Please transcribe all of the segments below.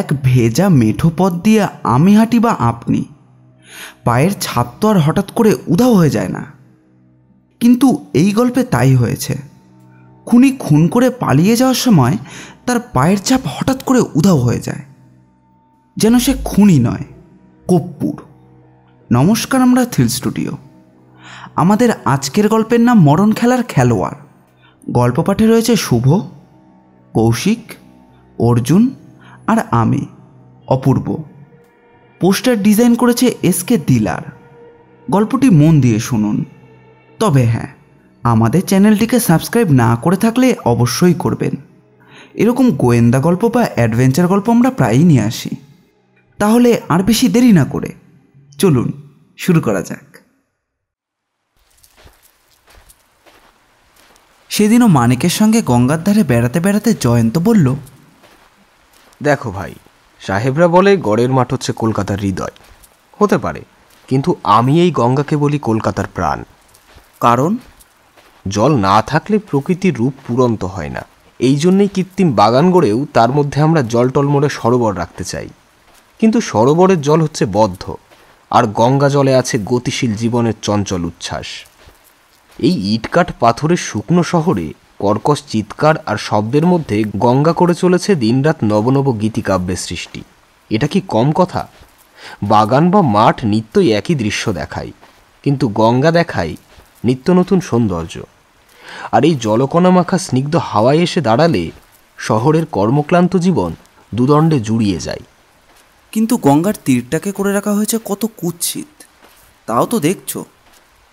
এক ভেজা মেঠো পথ দিয়ে আমি হাঁটি বা আপনি পায়ের ছাপ তো আর হঠাৎ করে উধাও হয়ে যায় না কিন্তু এই গল্পে তাই হয়েছে খুনি খুন করে পালিয়ে যাওয়ার সময় তার পায়ের ছাপ হঠাৎ করে উধাও হয়ে যায় যেন সে খুনি নয় কপ্পুর নমস্কার আমরা থিল স্টুডিও আমাদের আজকের গল্পের নাম মরণ খেলার খেলোয়াড় গল্প পাঠে রয়েছে শুভ কৌশিক অর্জুন আর আমি অপূর্ব পোস্টার ডিজাইন করেছে এস কে দিলার গল্পটি মন দিয়ে শুনুন তবে হ্যাঁ আমাদের চ্যানেলটিকে সাবস্ক্রাইব না করে থাকলে অবশ্যই করবেন এরকম গোয়েন্দা গল্প বা অ্যাডভেঞ্চার গল্প আমরা প্রায়ই নিয়ে আসি তাহলে আর বেশি দেরি না করে চলুন শুরু করা যাক সেদিনও মানিকের সঙ্গে গঙ্গার ধারে বেড়াতে বেড়াতে জয়ন্ত বলল দেখো ভাই সাহেবরা বলে গড়ের মাঠ হচ্ছে কলকাতার হৃদয় হতে পারে কিন্তু আমি এই গঙ্গাকে বলি কলকাতার প্রাণ কারণ জল না থাকলে প্রকৃতির রূপ পুরন্ত হয় না এই জন্যেই কৃত্রিম বাগান গড়েও তার মধ্যে আমরা জল টলমলে সরোবর রাখতে চাই কিন্তু সরোবরের জল হচ্ছে বদ্ধ আর গঙ্গা জলে আছে গতিশীল জীবনের চঞ্চল উচ্ছ্বাস এই ইটকাট পাথরের শুকনো শহরে কর্কশ চিৎকার আর শব্দের মধ্যে গঙ্গা করে চলেছে দিনরাত নবনব গীতিকাব্যের সৃষ্টি এটা কি কম কথা বাগান বা মাঠ নিত্যই একই দৃশ্য দেখায় কিন্তু গঙ্গা দেখায় নিত্য নতুন সৌন্দর্য আর এই জলকণা মাখা স্নিগ্ধ হাওয়ায় এসে দাঁড়ালে শহরের কর্মক্লান্ত জীবন দুদণ্ডে জুড়িয়ে যায় কিন্তু গঙ্গার তীরটাকে করে রাখা হয়েছে কত কুৎসিত তাও তো দেখছো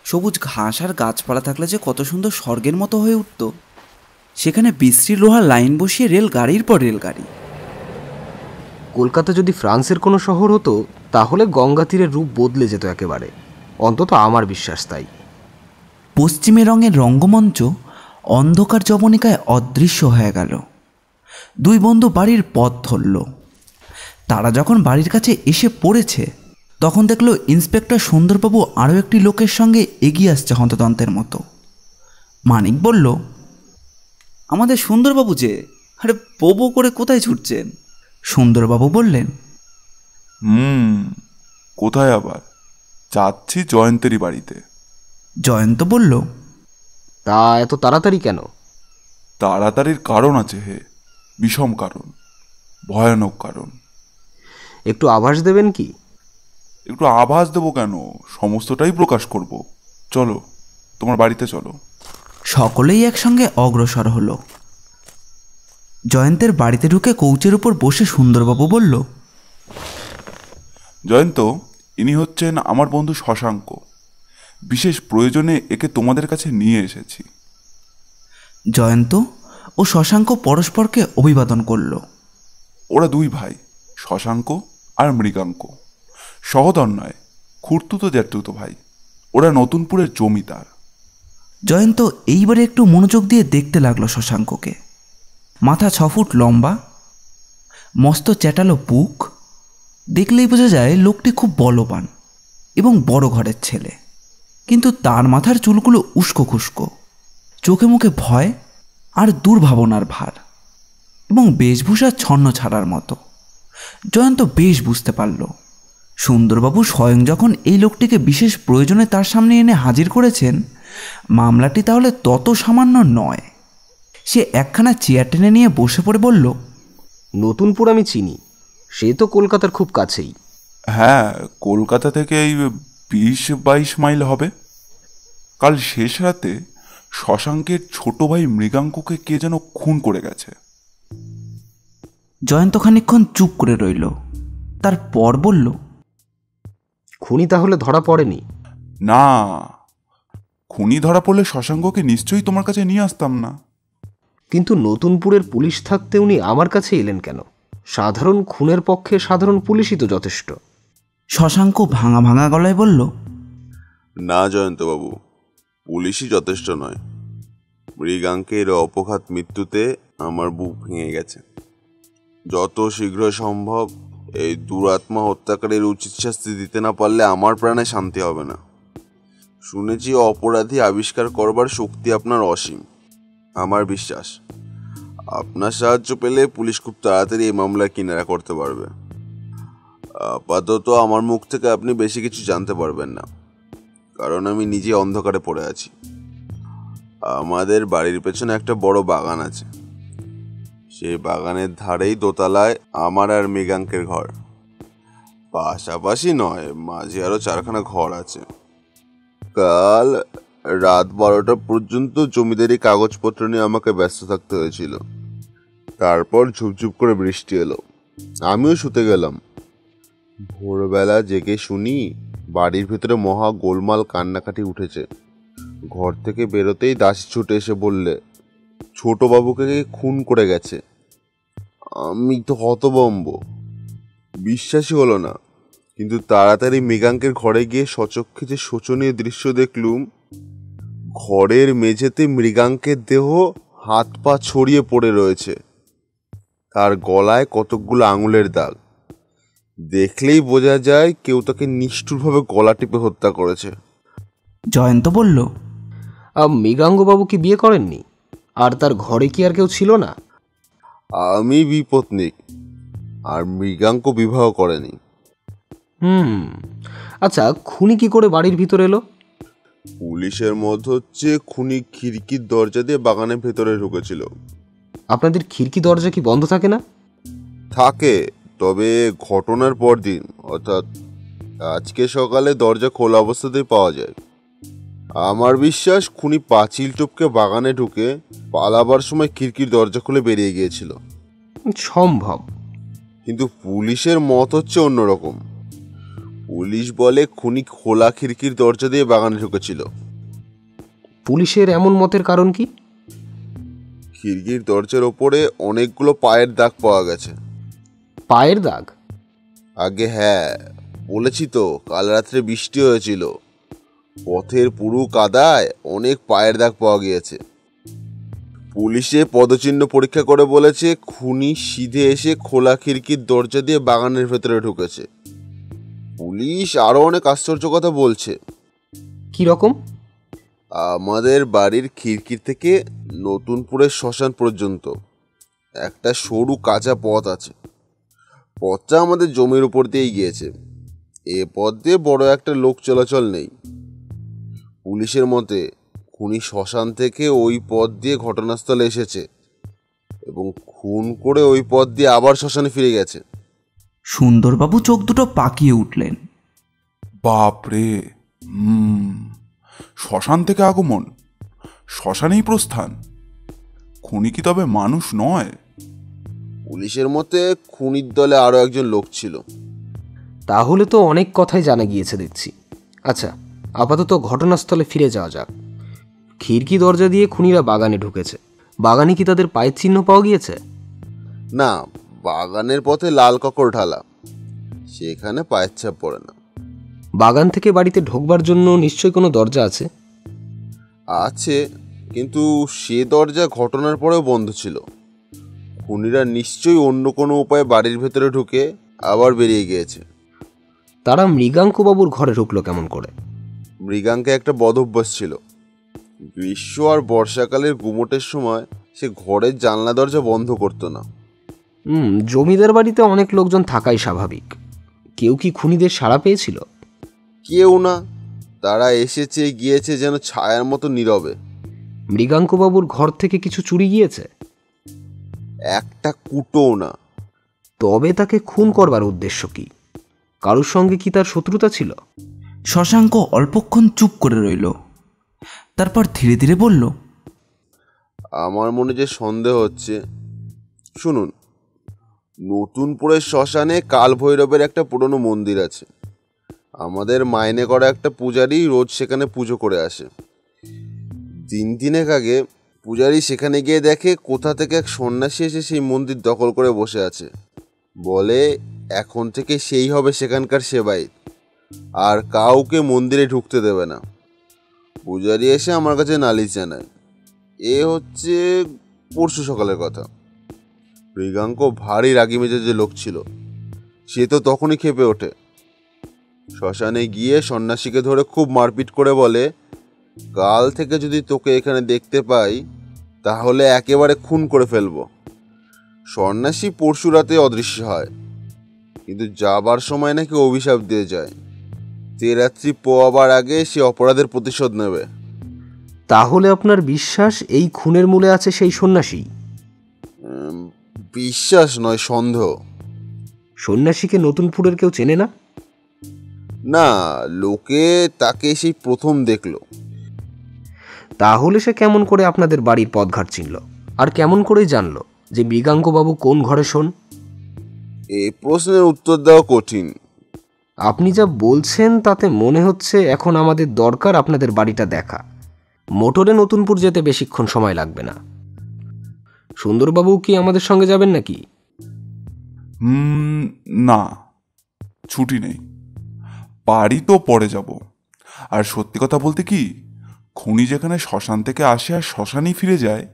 সবুজ ঘাস আর গাছপালা থাকলে যে কত সুন্দর স্বর্গের মতো হয়ে উঠত সেখানে বিশ্রী লোহার লাইন বসিয়ে রেল গাড়ির পর রেলগাড়ি কলকাতা যদি ফ্রান্সের কোনো শহর হতো তাহলে গঙ্গা তীরের রূপ বদলে যেত একেবারে অন্তত আমার বিশ্বাস তাই পশ্চিমে রঙের রঙ্গমঞ্চ অন্ধকার জবনিকায় অদৃশ্য হয়ে গেল দুই বন্ধু বাড়ির পথ ধরল তারা যখন বাড়ির কাছে এসে পড়েছে তখন দেখল ইন্সপেক্টর সুন্দরবাবু আরও একটি লোকের সঙ্গে এগিয়ে আসছে হন্তদন্তের মতো মানিক বলল আমাদের সুন্দরবাবু যে আরে পবো করে কোথায় ছুটছেন সুন্দরবাবু বললেন হুম কোথায় আবার যাচ্ছি জয়ন্তেরই বাড়িতে জয়ন্ত বলল তা এত তাড়াতাড়ি কেন তাড়াতাড়ির কারণ আছে হে বিষম কারণ ভয়ানক কারণ একটু আভাস দেবেন কি একটু আভাস দেবো কেন সমস্তটাই প্রকাশ করব চলো তোমার বাড়িতে চলো সকলেই একসঙ্গে অগ্রসর হলো জয়ন্তের বাড়িতে ঢুকে কৌচের উপর বসে সুন্দরবাবু বলল জয়ন্ত ইনি হচ্ছেন আমার বন্ধু শশাঙ্ক বিশেষ প্রয়োজনে একে তোমাদের কাছে নিয়ে এসেছি জয়ন্ত ও শশাঙ্ক পরস্পরকে অভিবাদন করল ওরা দুই ভাই শশাঙ্ক আর মৃগাঙ্ক সহদর নয় খুর্তুতো জ্যাঠুতো ভাই ওরা নতুনপুরের জমিদার জয়ন্ত এইবারে একটু মনোযোগ দিয়ে দেখতে লাগলো শশাঙ্ককে মাথা ছ ফুট লম্বা মস্ত চ্যাটালো পুক দেখলেই বোঝা যায় লোকটি খুব বলবান এবং বড় ঘরের ছেলে কিন্তু তার মাথার চুলগুলো উস্কো খুস্কো চোখে মুখে ভয় আর দুর্ভাবনার ভার এবং বেশভূষা ছন্ন ছাড়ার মতো জয়ন্ত বেশ বুঝতে পারল সুন্দরবাবু স্বয়ং যখন এই লোকটিকে বিশেষ প্রয়োজনে তার সামনে এনে হাজির করেছেন মামলাটি তাহলে তত সামান্য নয় সে একখানা চেয়ার টেনে নিয়ে বসে পড়ে বলল নতুনপুর আমি চিনি সে তো কলকাতার খুব কাছেই হ্যাঁ কলকাতা থেকে এই বিশ বাইশ মাইল হবে কাল শেষ রাতে শশাঙ্কের ছোট ভাই মৃগাঙ্ককে কে যেন খুন করে গেছে জয়ন্ত খানিক্ষণ চুপ করে রইল তারপর বলল খুনি তাহলে ধরা পড়েনি না খুনি ধরা পড়লে শশাঙ্ককে নিশ্চয়ই তোমার কাছে নিয়ে আসতাম না কিন্তু নতুনপুরের পুলিশ থাকতে উনি আমার কাছে এলেন কেন সাধারণ খুনের পক্ষে সাধারণ পুলিশই তো যথেষ্ট শশাঙ্ক ভাঙা ভাঙা গলায় বলল না জয়ন্তবাবু পুলিশই যথেষ্ট নয় মৃগাঙ্কের অপঘাত মৃত্যুতে আমার বুক ভেঙে গেছে যত শীঘ্র সম্ভব এই দুরাত্মা হত্যাকারীর উচিত শাস্তি দিতে না পারলে আমার প্রাণে শান্তি হবে না শুনেছি অপরাধী আবিষ্কার করবার শক্তি আপনার অসীম আমার বিশ্বাস আপনার সাহায্য পেলে পুলিশ খুব তাড়াতাড়ি এই মামলা কিনারা করতে পারবে আপাতত আমার মুখ থেকে আপনি বেশি কিছু জানতে পারবেন না কারণ আমি নিজে অন্ধকারে পড়ে আছি আমাদের বাড়ির পেছনে একটা বড় বাগান আছে সেই বাগানের ধারেই দোতলায় আমার আর মৃগাঙ্কের ঘর পাশাপাশি নয় মাঝে আরও চারখানা ঘর আছে কাল রাত বারোটা পর্যন্ত জমিদারি কাগজপত্র নিয়ে আমাকে ব্যস্ত থাকতে হয়েছিল তারপর ঝুপঝুপ করে বৃষ্টি এলো আমিও শুতে গেলাম ভোরবেলা জেগে শুনি বাড়ির ভিতরে মহা গোলমাল কান্নাকাটি উঠেছে ঘর থেকে বেরোতেই দাসী ছুটে এসে বললে বাবুকে খুন করে গেছে আমি তো হতবম্ব বিশ্বাসই হলো না কিন্তু তাড়াতাড়ি মেগাঙ্কের ঘরে গিয়ে সচক্ষে যে শোচনীয় দৃশ্য দেখলুম ঘরের মেঝেতে মৃগাঙ্কের দেহ হাত পা ছড়িয়ে পড়ে রয়েছে তার গলায় কতকগুলো আঙুলের দাগ দেখলেই বোঝা যায় কেউ তাকে নিষ্ঠুরভাবে গলা টিপে হত্যা করেছে জয়ন্ত বলল মৃগাঙ্গবাবু কি বিয়ে করেননি আর তার ঘরে কি আর কেউ ছিল না আমি বিপত্নিক আর মৃগাঙ্ক বিবাহ করেনি হুম আচ্ছা খুনি কি করে বাড়ির ভিতরে এলো পুলিশের মত হচ্ছে খুনি খিড়কির দরজা দিয়ে বাগানের ভেতরে ঢুকেছিল আপনাদের খিড়কি দরজা কি বন্ধ থাকে না থাকে তবে ঘটনার পর দিন অর্থাৎ আজকে সকালে দরজা খোলা অবস্থাতেই পাওয়া যায় আমার বিশ্বাস খুনি পাঁচিল টোপকে বাগানে ঢুকে পালাবার সময় খিড়কির দরজা খুলে বেরিয়ে গিয়েছিল সম্ভব কিন্তু পুলিশের মত হচ্ছে অন্যরকম পুলিশ বলে খুনি খোলা খিড়কির দরজা দিয়ে বাগানে ঢুকেছিল পুলিশের এমন মতের কারণ কি খিড়কির দরজার ওপরে অনেকগুলো পায়ের দাগ পাওয়া গেছে পায়ের দাগ আগে হ্যাঁ বলেছি তো কাল রাত্রে বৃষ্টি হয়েছিল পথের পুরু কাদায় অনেক পায়ের দাগ পাওয়া গিয়েছে পুলিশে পদচিহ্ন পরীক্ষা করে বলেছে খুনি সিধে এসে খোলা খিড়কির দরজা দিয়ে বাগানের ভেতরে ঢুকেছে পুলিশ আরও অনেক আশ্চর্য কথা বলছে কি রকম আমাদের বাড়ির খিড়কির থেকে নতুনপুরের শ্মশান পর্যন্ত একটা সরু কাঁচা পথ আছে পথটা আমাদের জমির উপর দিয়েই গিয়েছে এ পথ দিয়ে বড় একটা লোক চলাচল নেই পুলিশের মতে খুনি শ্মশান থেকে ওই পথ দিয়ে ঘটনাস্থলে এসেছে এবং খুন করে ওই পথ দিয়ে আবার শ্মশানে ফিরে গেছে সুন্দরবাবু চোখ দুটো পাকিয়ে উঠলেন বাপরে হুম শ্মশান থেকে আগমন শ্মশানেই প্রস্থান খুনি কি তবে মানুষ নয় পুলিশের মতে খুনির দলে আরও একজন লোক ছিল তাহলে তো অনেক কথাই জানা গিয়েছে দেখছি আচ্ছা আপাতত ঘটনাস্থলে ফিরে যাওয়া যাক খিড়কি দরজা দিয়ে খুনিরা বাগানে ঢুকেছে বাগানে কি তাদের পায়ের চিহ্ন পাওয়া গিয়েছে না বাগানের পথে লাল কাকড় ঢালা সেখানে পায়ের ছাপ পড়ে না বাগান থেকে বাড়িতে ঢোকবার জন্য নিশ্চয়ই কোনো দরজা আছে আছে কিন্তু সে দরজা ঘটনার পরেও বন্ধ ছিল খুনিরা নিশ্চয়ই অন্য কোনো উপায়ে বাড়ির ভেতরে ঢুকে আবার বেরিয়ে গিয়েছে তারা মৃগাঙ্কবাবুর ঘরে ঢুকলো কেমন করে মৃগাঙ্কে একটা বদভ্যাস ছিল গ্রীষ্ম আর বর্ষাকালের গুমোটের সময় সে ঘরের জানলা দরজা বন্ধ করতো না হুম জমিদার বাড়িতে অনেক লোকজন থাকাই স্বাভাবিক কেউ কি খুনিদের সাড়া পেয়েছিল কেউ না তারা এসেছে গিয়েছে যেন ছায়ার মতো নীরবে মৃগাঙ্কবাবুর ঘর থেকে কিছু চুরি গিয়েছে একটা কুটো না তবে তাকে খুন করবার উদ্দেশ্য কি কারুর সঙ্গে কি তার শত্রুতা ছিল শশাঙ্ক অল্পক্ষণ চুপ করে রইল তারপর ধীরে ধীরে বলল আমার মনে যে সন্দেহ হচ্ছে শুনুন নতুনপুরের শ্মশানে কাল ভৈরবের একটা পুরনো মন্দির আছে আমাদের মাইনে করা একটা পূজারি রোজ সেখানে পুজো করে আসে দিন তিনেক আগে পূজারি সেখানে গিয়ে দেখে কোথা থেকে এক সন্ন্যাসী এসে সেই মন্দির দখল করে বসে আছে বলে এখন থেকে সেই হবে সেখানকার সেবাই আর কাউকে মন্দিরে ঢুকতে দেবে না পূজারি এসে আমার কাছে নালিশ জানায় এ হচ্ছে পরশু সকালের কথা মৃগাঙ্ক ভারী রাগি মেজাজে লোক ছিল সে তো তখনই খেপে ওঠে শ্মশানে গিয়ে সন্ন্যাসীকে ধরে খুব মারপিট করে বলে কাল থেকে যদি তোকে এখানে দেখতে পাই তাহলে একেবারে খুন করে ফেলব সন্ন্যাসী পরশু রাতে অদৃশ্য হয় কিন্তু যাবার সময় নাকি অভিশাপ দিয়ে যায় তে রাত্রি পোয়াবার আগে সে অপরাধের প্রতিশোধ নেবে তাহলে আপনার বিশ্বাস এই খুনের মূলে আছে সেই সন্ন্যাসী বিশ্বাস নয় সন্দেহ সন্ন্যাসীকে নতুনপুরের কেউ চেনে না না লোকে তাকে সেই প্রথম দেখলো তাহলে সে কেমন করে আপনাদের বাড়ির ঘাট চিনল আর কেমন করে জানলো যে মৃগাঙ্কবাবু কোন ঘরে শোন এ প্রশ্নের উত্তর দেওয়া কঠিন আপনি যা বলছেন তাতে মনে হচ্ছে এখন আমাদের দরকার আপনাদের বাড়িটা দেখা মোটরে নতুনপুর যেতে বেশিক্ষণ সময় লাগবে না সুন্দরবাবু কি আমাদের সঙ্গে যাবেন নাকি না ছুটি নেই পারি তো পরে যাব আর সত্যি কথা বলতে কি খুনি যেখানে শ্মশান থেকে আসে আর শ্মশানই ফিরে যায়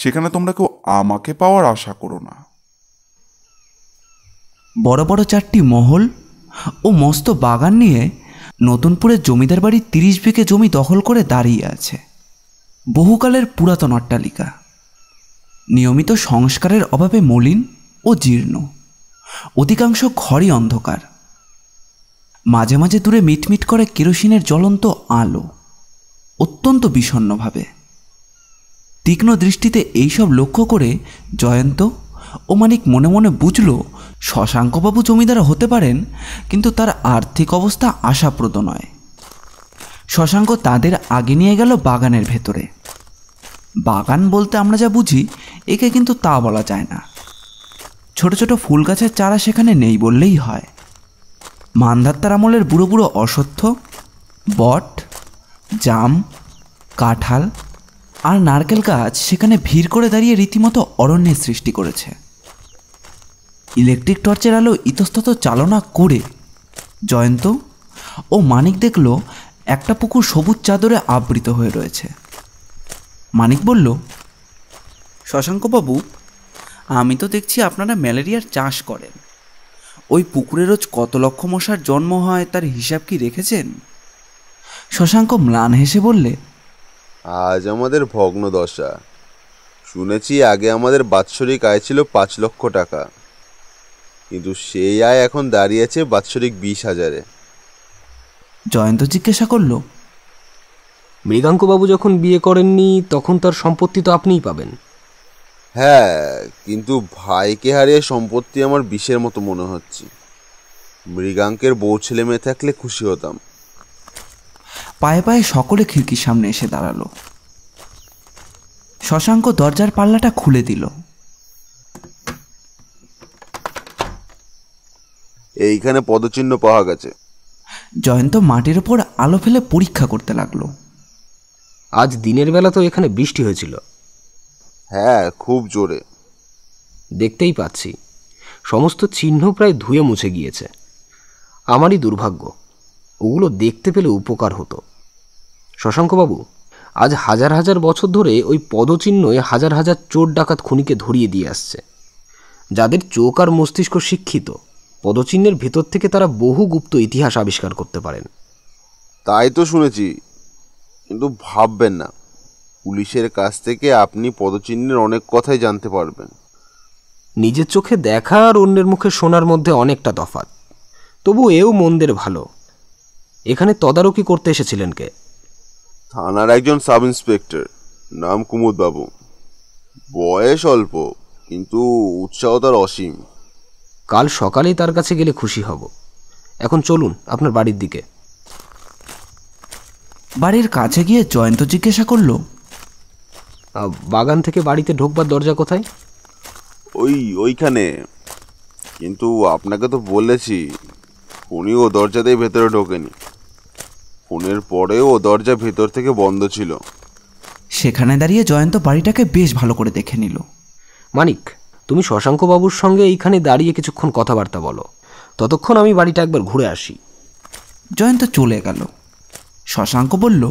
সেখানে তোমরা কেউ আমাকে পাওয়ার আশা করো না বড় বড় চারটি মহল ও মস্ত বাগান নিয়ে নতুনপুরের জমিদার বাড়ির তিরিশ বিঘে জমি দখল করে দাঁড়িয়ে আছে বহুকালের পুরাতন অট্টালিকা নিয়মিত সংস্কারের অভাবে মলিন ও জীর্ণ অধিকাংশ ঘরই অন্ধকার মাঝে মাঝে দূরে মিটমিট করে কেরোসিনের জ্বলন্ত আলো অত্যন্ত বিষণ্নভাবে তীক্ষ্ণ দৃষ্টিতে এইসব লক্ষ্য করে জয়ন্ত ও মানিক মনে মনে বুঝল শশাঙ্কবাবু জমিদার হতে পারেন কিন্তু তার আর্থিক অবস্থা আশাপ্রদ নয় শশাঙ্ক তাদের আগে নিয়ে গেল বাগানের ভেতরে বাগান বলতে আমরা যা বুঝি একে কিন্তু তা বলা যায় না ছোট ছোট ফুল গাছের চারা সেখানে নেই বললেই হয় মান্ধাত্তার আমলের বুড়ো বুড়ো অসত্য বট জাম কাঁঠাল আর নারকেল গাছ সেখানে ভিড় করে দাঁড়িয়ে রীতিমতো অরণ্যের সৃষ্টি করেছে ইলেকট্রিক টর্চের আলো ইতস্তত চালনা করে জয়ন্ত ও মানিক দেখল একটা পুকুর সবুজ চাদরে আবৃত হয়ে রয়েছে মানিক বলল শশাঙ্কবাবু আমি তো দেখছি আপনারা ম্যালেরিয়ার চাষ করেন ওই পুকুরে রোজ কত লক্ষ মশার জন্ম হয় তার হিসাব কি রেখেছেন শশাঙ্ক ম্লান হেসে বললে আজ আমাদের ভগ্ন দশা শুনেছি আগে আমাদের বাৎসরিক আয় ছিল পাঁচ লক্ষ টাকা কিন্তু সেই আয় এখন দাঁড়িয়েছে বাৎসরিক বিশ হাজারে জয়ন্ত জিজ্ঞাসা করলো মৃগাঙ্কবাবু যখন বিয়ে করেননি তখন তার সম্পত্তি তো আপনিই পাবেন হ্যাঁ কিন্তু ভাইকে হারিয়ে সম্পত্তি আমার বিষের মতো মনে হচ্ছে মৃগাঙ্কের বউ ছেলে মেয়ে থাকলে খুশি হতাম পায়ে পায়ে সকলে খিড়কির সামনে এসে দাঁড়ালো শশাঙ্ক দরজার পাল্লাটা খুলে দিল এইখানে পদচিহ্ন পাওয়া গেছে জয়ন্ত মাটির ওপর আলো ফেলে পরীক্ষা করতে লাগলো আজ দিনের বেলা তো এখানে বৃষ্টি হয়েছিল হ্যাঁ খুব জোরে দেখতেই পাচ্ছি সমস্ত চিহ্ন প্রায় ধুয়ে মুছে গিয়েছে আমারই দুর্ভাগ্য ওগুলো দেখতে পেলে উপকার হতো শশাঙ্কবাবু আজ হাজার হাজার বছর ধরে ওই পদচিহ্নই হাজার হাজার চোর ডাকাত খুনিকে ধরিয়ে দিয়ে আসছে যাদের চোখ আর মস্তিষ্ক শিক্ষিত পদচিহ্নের ভেতর থেকে তারা বহু গুপ্ত ইতিহাস আবিষ্কার করতে পারেন তাই তো শুনেছি কিন্তু ভাববেন না পুলিশের কাছ থেকে আপনি পদচিহ্নের অনেক কথাই জানতে পারবেন নিজের চোখে দেখা আর অন্যের মুখে শোনার মধ্যে অনেকটা তফাত তবু এও মন্দের ভালো এখানে তদারকি করতে এসেছিলেন কে থানার একজন সাব ইন্সপেক্টর নাম কুমুদবাবু বয়স অল্প কিন্তু উৎসাহ তার অসীম কাল সকালেই তার কাছে গেলে খুশি হব এখন চলুন আপনার বাড়ির দিকে বাড়ির কাছে গিয়ে জয়ন্ত জিজ্ঞাসা করলো বাগান থেকে বাড়িতে ঢোকবার দরজা কোথায় ওই ওইখানে কিন্তু আপনাকে তো বলেছি উনি ও দরজাতেই ভেতরে ঢোকেনি ফোনের পরে ও দরজা ভেতর থেকে বন্ধ ছিল সেখানে দাঁড়িয়ে জয়ন্ত বাড়িটাকে বেশ ভালো করে দেখে নিল মানিক তুমি শশাঙ্কবাবুর সঙ্গে এইখানে দাঁড়িয়ে কিছুক্ষণ কথাবার্তা বলো ততক্ষণ আমি বাড়িটা একবার ঘুরে আসি জয়ন্ত চলে গেল শশাঙ্ক বলল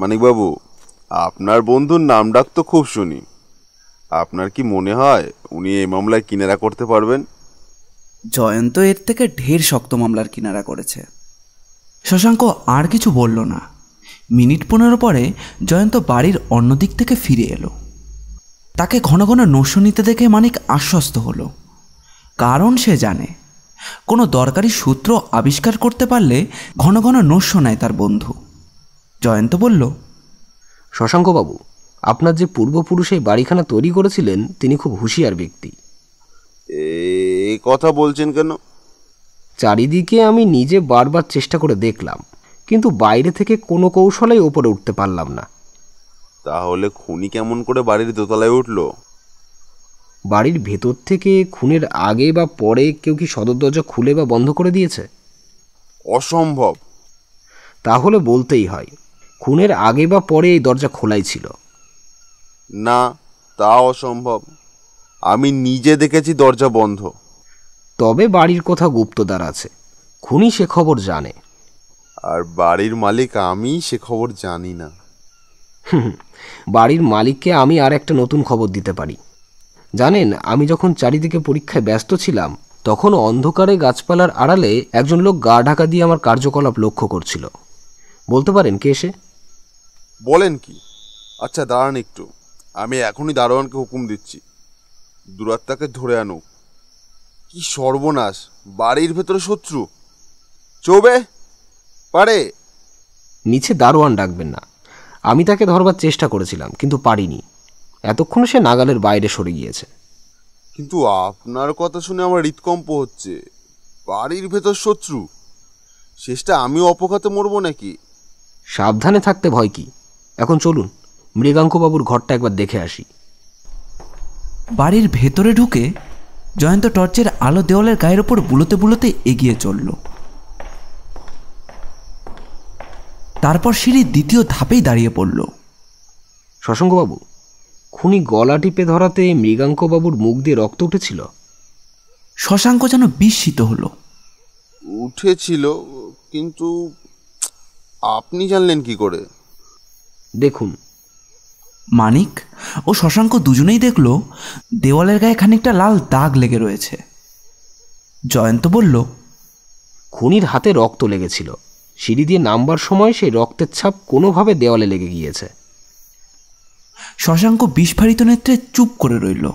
মানিকবাবু আপনার বন্ধুর নাম ডাক তো খুব শুনি আপনার কি মনে হয় উনি এই মামলায় কিনারা করতে পারবেন জয়ন্ত এর থেকে ঢের শক্ত মামলার কিনারা করেছে শশাঙ্ক আর কিছু বলল না মিনিট পনেরো পরে জয়ন্ত বাড়ির অন্য দিক থেকে ফিরে এলো তাকে ঘন ঘন নস্য নিতে দেখে মানিক আশ্বস্ত হলো কারণ সে জানে কোনো দরকারি সূত্র আবিষ্কার করতে পারলে ঘন ঘন নস্য নেয় তার বন্ধু জয়ন্ত বলল শশাঙ্কবাবু আপনার যে পূর্বপুরুষ এই বাড়িখানা তৈরি করেছিলেন তিনি খুব হুঁশিয়ার ব্যক্তি এ কথা বলছেন কেন চারিদিকে আমি নিজে বারবার চেষ্টা করে দেখলাম কিন্তু বাইরে থেকে কোনো কৌশলেই ওপরে উঠতে পারলাম না তাহলে খুনি কেমন করে বাড়ির দোতলায় উঠলো বাড়ির ভেতর থেকে খুনের আগে বা পরে কেউ কি সদর দরজা খুলে বা বন্ধ করে দিয়েছে অসম্ভব তাহলে বলতেই হয় খুনের আগে বা পরে এই দরজা খোলাই ছিল না তা অসম্ভব আমি নিজে দেখেছি দরজা বন্ধ তবে বাড়ির কথা গুপ্তদার আছে খুনি সে খবর জানে আর বাড়ির মালিক আমি সে খবর জানি না বাড়ির মালিককে আমি আর একটা নতুন খবর দিতে পারি জানেন আমি যখন চারিদিকে পরীক্ষায় ব্যস্ত ছিলাম তখন অন্ধকারে গাছপালার আড়ালে একজন লোক গা ঢাকা দিয়ে আমার কার্যকলাপ লক্ষ্য করছিল বলতে পারেন কে এসে বলেন কি আচ্ছা দাঁড়ান একটু আমি এখনই দারোয়ানকে হুকুম দিচ্ছি দুরাত্মাকে ধরে আনুক কি সর্বনাশ বাড়ির ভেতরে শত্রু চোবে পারে নিচে দারোয়ান ডাকবেন না আমি তাকে ধরবার চেষ্টা করেছিলাম কিন্তু পারিনি এতক্ষণ সে নাগালের বাইরে সরে গিয়েছে কিন্তু আপনার কথা শুনে আমার হৃদকম্প হচ্ছে বাড়ির ভেতর শত্রু শেষটা আমিও অপঘাতে মরবো নাকি সাবধানে থাকতে ভয় কি এখন চলুন মৃগাঙ্কবাবুর ঘরটা একবার দেখে আসি বাড়ির ভেতরে ঢুকে জয়ন্ত টর্চের আলো দেওয়ালের গায়ের ওপর বুলোতে বুলোতে এগিয়ে চলল তারপর সিঁড়ির দ্বিতীয় ধাপেই দাঁড়িয়ে পড়ল শশঙ্কবাবু খুনি গলা টিপে ধরাতে মৃগাঙ্কবাবুর মুখ দিয়ে রক্ত উঠেছিল শশাঙ্ক যেন বিস্মিত হলো উঠেছিল কিন্তু আপনি জানলেন কি করে দেখুন মানিক ও শশাঙ্ক দুজনেই দেখল দেওয়ালের গায়ে খানিকটা লাল দাগ লেগে রয়েছে জয়ন্ত বলল খুনির হাতে রক্ত লেগেছিল সিঁড়ি দিয়ে নামবার সময় সেই রক্তের ছাপ কোনোভাবে দেওয়ালে লেগে গিয়েছে শশাঙ্ক বিস্ফারিত নেত্রে চুপ করে রইল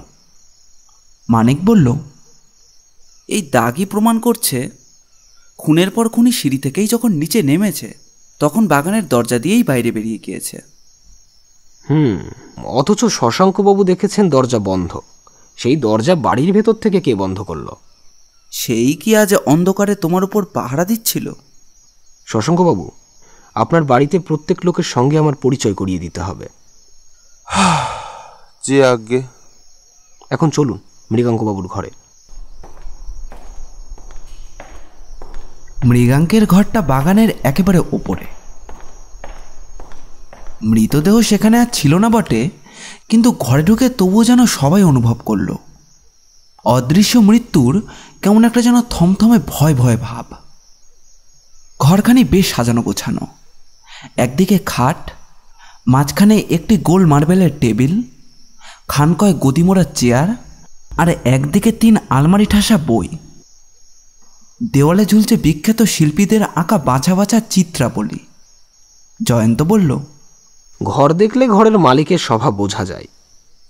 মানিক বলল এই দাগই প্রমাণ করছে খুনের পর খুনি সিঁড়ি থেকেই যখন নিচে নেমেছে তখন বাগানের দরজা দিয়েই বাইরে বেরিয়ে গিয়েছে হুম অথচ শশাঙ্কবাবু দেখেছেন দরজা বন্ধ সেই দরজা বাড়ির ভেতর থেকে কে বন্ধ করল সেই কি আজ অন্ধকারে তোমার উপর পাহারা দিচ্ছিল শশাঙ্কবাবু আপনার বাড়িতে প্রত্যেক লোকের সঙ্গে আমার পরিচয় করিয়ে দিতে হবে যে আজ্ঞে এখন চলুন মৃগাঙ্কবাবুর ঘরে মৃগাঙ্কের ঘরটা বাগানের একেবারে ওপরে মৃতদেহ সেখানে আর ছিল না বটে কিন্তু ঘরে ঢুকে তবুও যেন সবাই অনুভব করল অদৃশ্য মৃত্যুর কেমন একটা যেন থমথমে ভয় ভয় ভাব ঘরখানি বেশ সাজানো গোছানো একদিকে খাট মাঝখানে একটি গোল মার্বেলের টেবিল খানকয় গদিমোড়ার চেয়ার আর একদিকে তিন আলমারি ঠাসা বই দেওয়ালে ঝুলছে বিখ্যাত শিল্পীদের আঁকা বাছা বাছা চিত্রাবলী জয়ন্ত বলল ঘর দেখলে ঘরের মালিকের স্বভাব বোঝা যায়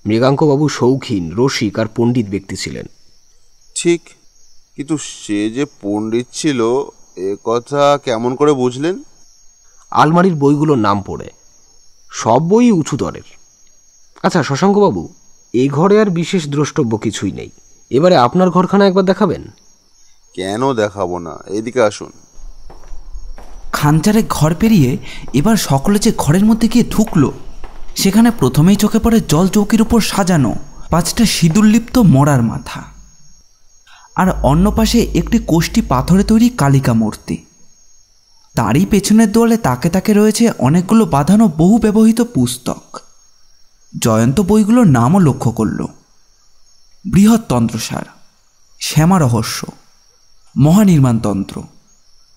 মৃগাঙ্কবাবু শৌখিন রসিক আর পণ্ডিত ব্যক্তি ছিলেন ঠিক কিন্তু সে যে পণ্ডিত ছিল এ কথা কেমন করে বুঝলেন আলমারির বইগুলোর নাম পড়ে সব বই উঁচু দরের আচ্ছা শশাঙ্কবাবু এই ঘরে আর বিশেষ দ্রষ্টব্য কিছুই নেই এবারে আপনার ঘরখানা একবার দেখাবেন কেন দেখাবো না এদিকে আসুন খানচারে ঘর পেরিয়ে এবার সকলে যে ঘরের মধ্যে গিয়ে ঢুকলো সেখানে প্রথমেই চোখে পড়ে জল চৌকির উপর সাজানো পাঁচটা সিঁদুরলিপ্ত মরার মাথা আর অন্য পাশে একটি কোষ্টি পাথরে তৈরি কালিকা মূর্তি তারই পেছনের দোয়ালে তাকে তাকে রয়েছে অনেকগুলো বাঁধানো বহু ব্যবহৃত পুস্তক জয়ন্ত বইগুলোর নামও লক্ষ্য করল বৃহৎতন্ত্রসার শ্যামা রহস্য মহানির্মাণতন্ত্র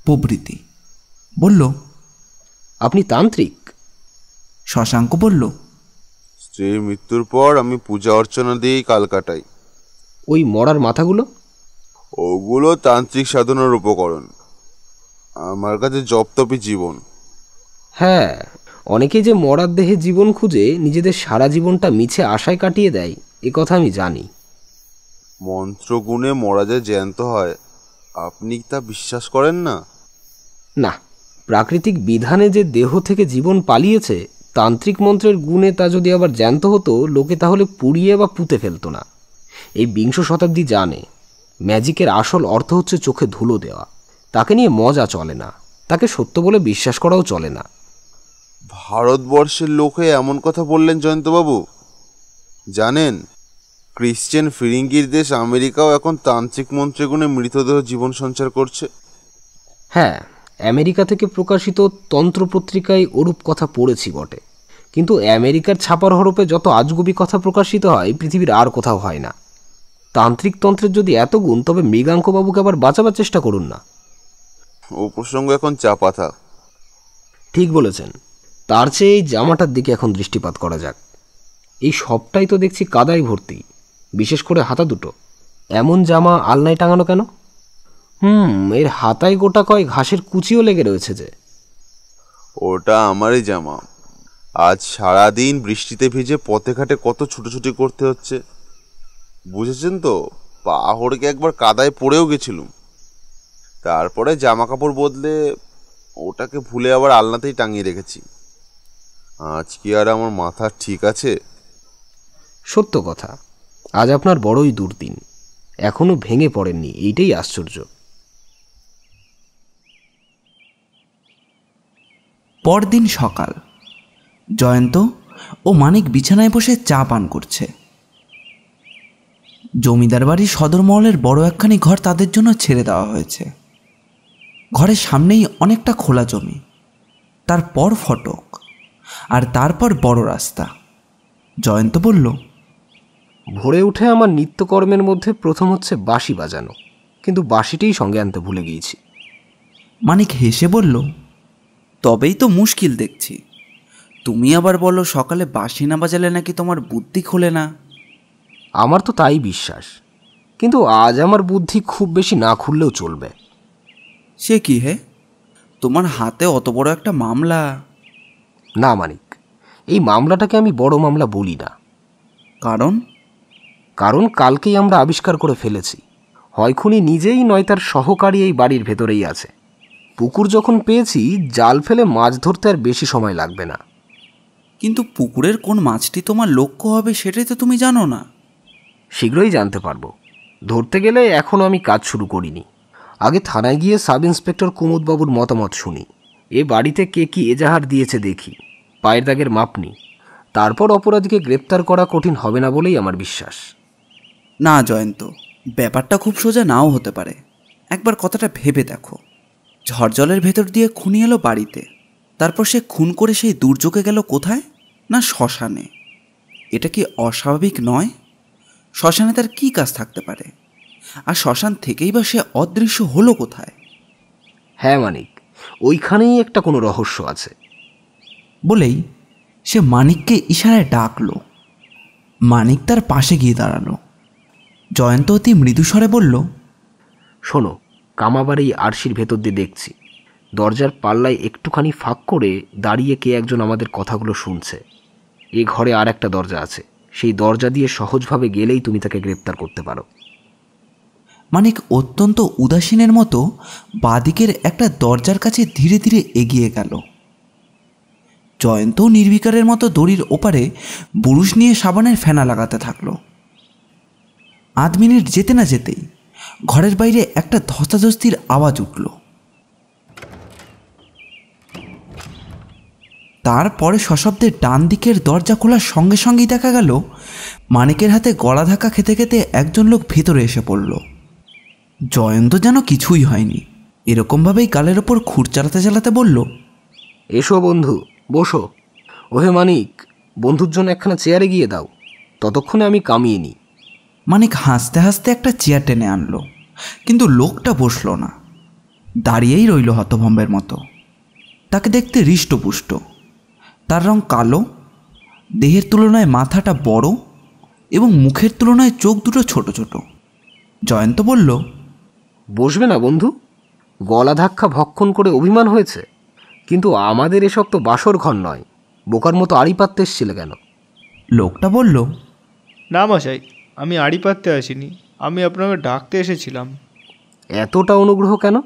প্রভৃতি বলল আপনি তান্ত্রিক শশাঙ্ক বলল স্ত্রীর মৃত্যুর পর আমি পূজা অর্চনা দিয়েই কাল কাটাই ওই মরার মাথাগুলো ওগুলো তান্ত্রিক সাধনার উপকরণ আমার কাছে জব জীবন হ্যাঁ অনেকে যে মরার দেহে জীবন খুঁজে নিজেদের সারা জীবনটা মিছে আশায় কাটিয়ে দেয় এ কথা আমি জানি মন্ত্রগুণে মরা যে জ্যান্ত হয় আপনি তা বিশ্বাস করেন না না প্রাকৃতিক বিধানে যে দেহ থেকে জীবন পালিয়েছে তান্ত্রিক মন্ত্রের গুণে তা যদি আবার জ্যান্ত হতো লোকে তাহলে পুড়িয়ে বা পুঁতে ফেলতো না এই বিংশ শতাব্দী জানে ম্যাজিকের আসল অর্থ হচ্ছে চোখে ধুলো দেওয়া তাকে নিয়ে মজা চলে না তাকে সত্য বলে বিশ্বাস করাও চলে না ভারতবর্ষের লোকে এমন কথা বললেন জয়ন্তবাবু জানেন ক্রিশ্চিয়ান ফিরিঙ্গির দেশ আমেরিকাও এখন তান্ত্রিক মন্ত্রীগুণে মৃতদেহ জীবন সঞ্চার করছে হ্যাঁ আমেরিকা থেকে প্রকাশিত তন্ত্র পত্রিকায় ওরূপ কথা পড়েছি বটে কিন্তু আমেরিকার ছাপার হরপে যত আজগুবি কথা প্রকাশিত হয় পৃথিবীর আর কোথাও হয় না তান্ত্রিক তন্ত্রের যদি এত গুণ তবে মৃগাঙ্কবাবুকে আবার বাঁচাবার চেষ্টা করুন না ও প্রসঙ্গ এখন চা পাতা ঠিক বলেছেন তার চেয়ে এই জামাটার দিকে এখন দৃষ্টিপাত করা যাক এই সবটাই তো দেখছি কাদায় ভর্তি বিশেষ করে হাতা দুটো এমন জামা আলনায় টাঙানো কেন হুম এর হাতায় গোটা কয় ঘাসের কুচিও লেগে রয়েছে যে ওটা আমারই জামা আজ সারাদিন বৃষ্টিতে ভিজে পথে ঘাটে কত ছুটোছুটি করতে হচ্ছে বুঝেছেন তো পাহড়কে একবার কাদায় পড়েও গেছিলুম তারপরে জামা কাপড় বদলে ওটাকে ভুলে আবার আলনাতেই টাঙিয়ে রেখেছি আজ কি আর আমার মাথা ঠিক আছে সত্য কথা আজ আপনার বড়ই দুর্দিন এখনো ভেঙে পড়েননি এইটাই আশ্চর্য পরদিন সকাল জয়ন্ত ও মানিক বিছানায় বসে চা পান করছে জমিদার বাড়ির সদর মহলের বড় একখানি ঘর তাদের জন্য ছেড়ে দেওয়া হয়েছে ঘরের সামনেই অনেকটা খোলা জমি তারপর ফটক আর তারপর বড় রাস্তা জয়ন্ত বলল ভোরে উঠে আমার নিত্যকর্মের মধ্যে প্রথম হচ্ছে বাঁশি বাজানো কিন্তু বাঁশিটিই সঙ্গে আনতে ভুলে গিয়েছি মানিক হেসে বলল তবেই তো মুশকিল দেখছি তুমি আবার বলো সকালে বাঁশি না বাজালে নাকি তোমার বুদ্ধি খোলে না আমার তো তাই বিশ্বাস কিন্তু আজ আমার বুদ্ধি খুব বেশি না খুললেও চলবে সে কি হে তোমার হাতে অত বড় একটা মামলা না মানিক এই মামলাটাকে আমি বড় মামলা বলি না কারণ কারণ কালকেই আমরা আবিষ্কার করে ফেলেছি হয় খুনি নিজেই নয় তার সহকারী এই বাড়ির ভেতরেই আছে পুকুর যখন পেয়েছি জাল ফেলে মাছ ধরতে আর বেশি সময় লাগবে না কিন্তু পুকুরের কোন মাছটি তোমার লক্ষ্য হবে সেটাই তো তুমি জানো না শীঘ্রই জানতে পারবো ধরতে গেলে এখনও আমি কাজ শুরু করিনি আগে থানায় গিয়ে সাব ইন্সপেক্টর কুমুদবাবুর মতামত শুনি এ বাড়িতে কে কি এজাহার দিয়েছে দেখি পায়ের দাগের মাপ নি তারপর অপরাধীকে গ্রেপ্তার করা কঠিন হবে না বলেই আমার বিশ্বাস না জয়ন্ত ব্যাপারটা খুব সোজা নাও হতে পারে একবার কথাটা ভেবে দেখো ঝড়জলের ভেতর দিয়ে খুনি এলো বাড়িতে তারপর সে খুন করে সেই দুর্যোগে গেল কোথায় না শ্মশানে এটা কি অস্বাভাবিক নয় শ্মশানে তার কী কাজ থাকতে পারে আর শ্মশান থেকেই বা সে অদৃশ্য হলো কোথায় হ্যাঁ মানিক ওইখানেই একটা কোনো রহস্য আছে বলেই সে মানিককে ইশারায় ডাকলো মানিক তার পাশে গিয়ে দাঁড়ালো জয়ন্ত অতি মৃদুস্বরে বলল শোনো কামাবার এই আরশির ভেতর দিয়ে দেখছি দরজার পাল্লায় একটুখানি ফাঁক করে দাঁড়িয়ে কে একজন আমাদের কথাগুলো শুনছে এ ঘরে আর একটা দরজা আছে সেই দরজা দিয়ে সহজভাবে গেলেই তুমি তাকে গ্রেপ্তার করতে পারো মানিক অত্যন্ত উদাসীনের মতো বাদিকের একটা দরজার কাছে ধীরে ধীরে এগিয়ে গেল জয়ন্ত নির্বিকারের মতো দড়ির ওপারে বুরুশ নিয়ে সাবানের ফেনা লাগাতে থাকলো আধ মিনিট যেতে না যেতেই ঘরের বাইরে একটা ধস্তাধস্তির আওয়াজ উঠল তারপরে সশব্দে ডান দিকের দরজা খোলার সঙ্গে সঙ্গেই দেখা গেল মানিকের হাতে গলা ধাক্কা খেতে খেতে একজন লোক ভেতরে এসে পড়ল জয়ন্ত যেন কিছুই হয়নি এরকমভাবেই কালের ওপর খুঁড় চালাতে চালাতে বলল এসো বন্ধু বসো ওহে মানিক বন্ধুর জন্য একখানা চেয়ারে গিয়ে দাও ততক্ষণে আমি কামিয়ে নিই মানিক হাসতে হাসতে একটা চেয়ার টেনে আনলো কিন্তু লোকটা বসলো না দাঁড়িয়েই রইল হতভম্বের মতো তাকে দেখতে হৃষ্টপুষ্ট তার রং কালো দেহের তুলনায় মাথাটা বড় এবং মুখের তুলনায় চোখ দুটো ছোট ছোট জয়ন্ত বলল বসবে না বন্ধু গলা ধাক্কা ভক্ষণ করে অভিমান হয়েছে কিন্তু আমাদের এসব তো বাসর ঘর নয় বোকার মতো আড়ি পাততে কেন লোকটা বলল না মশাই আমি আড়ি পাততে আসিনি আমি আপনাকে ডাকতে এসেছিলাম এতটা অনুগ্রহ কেন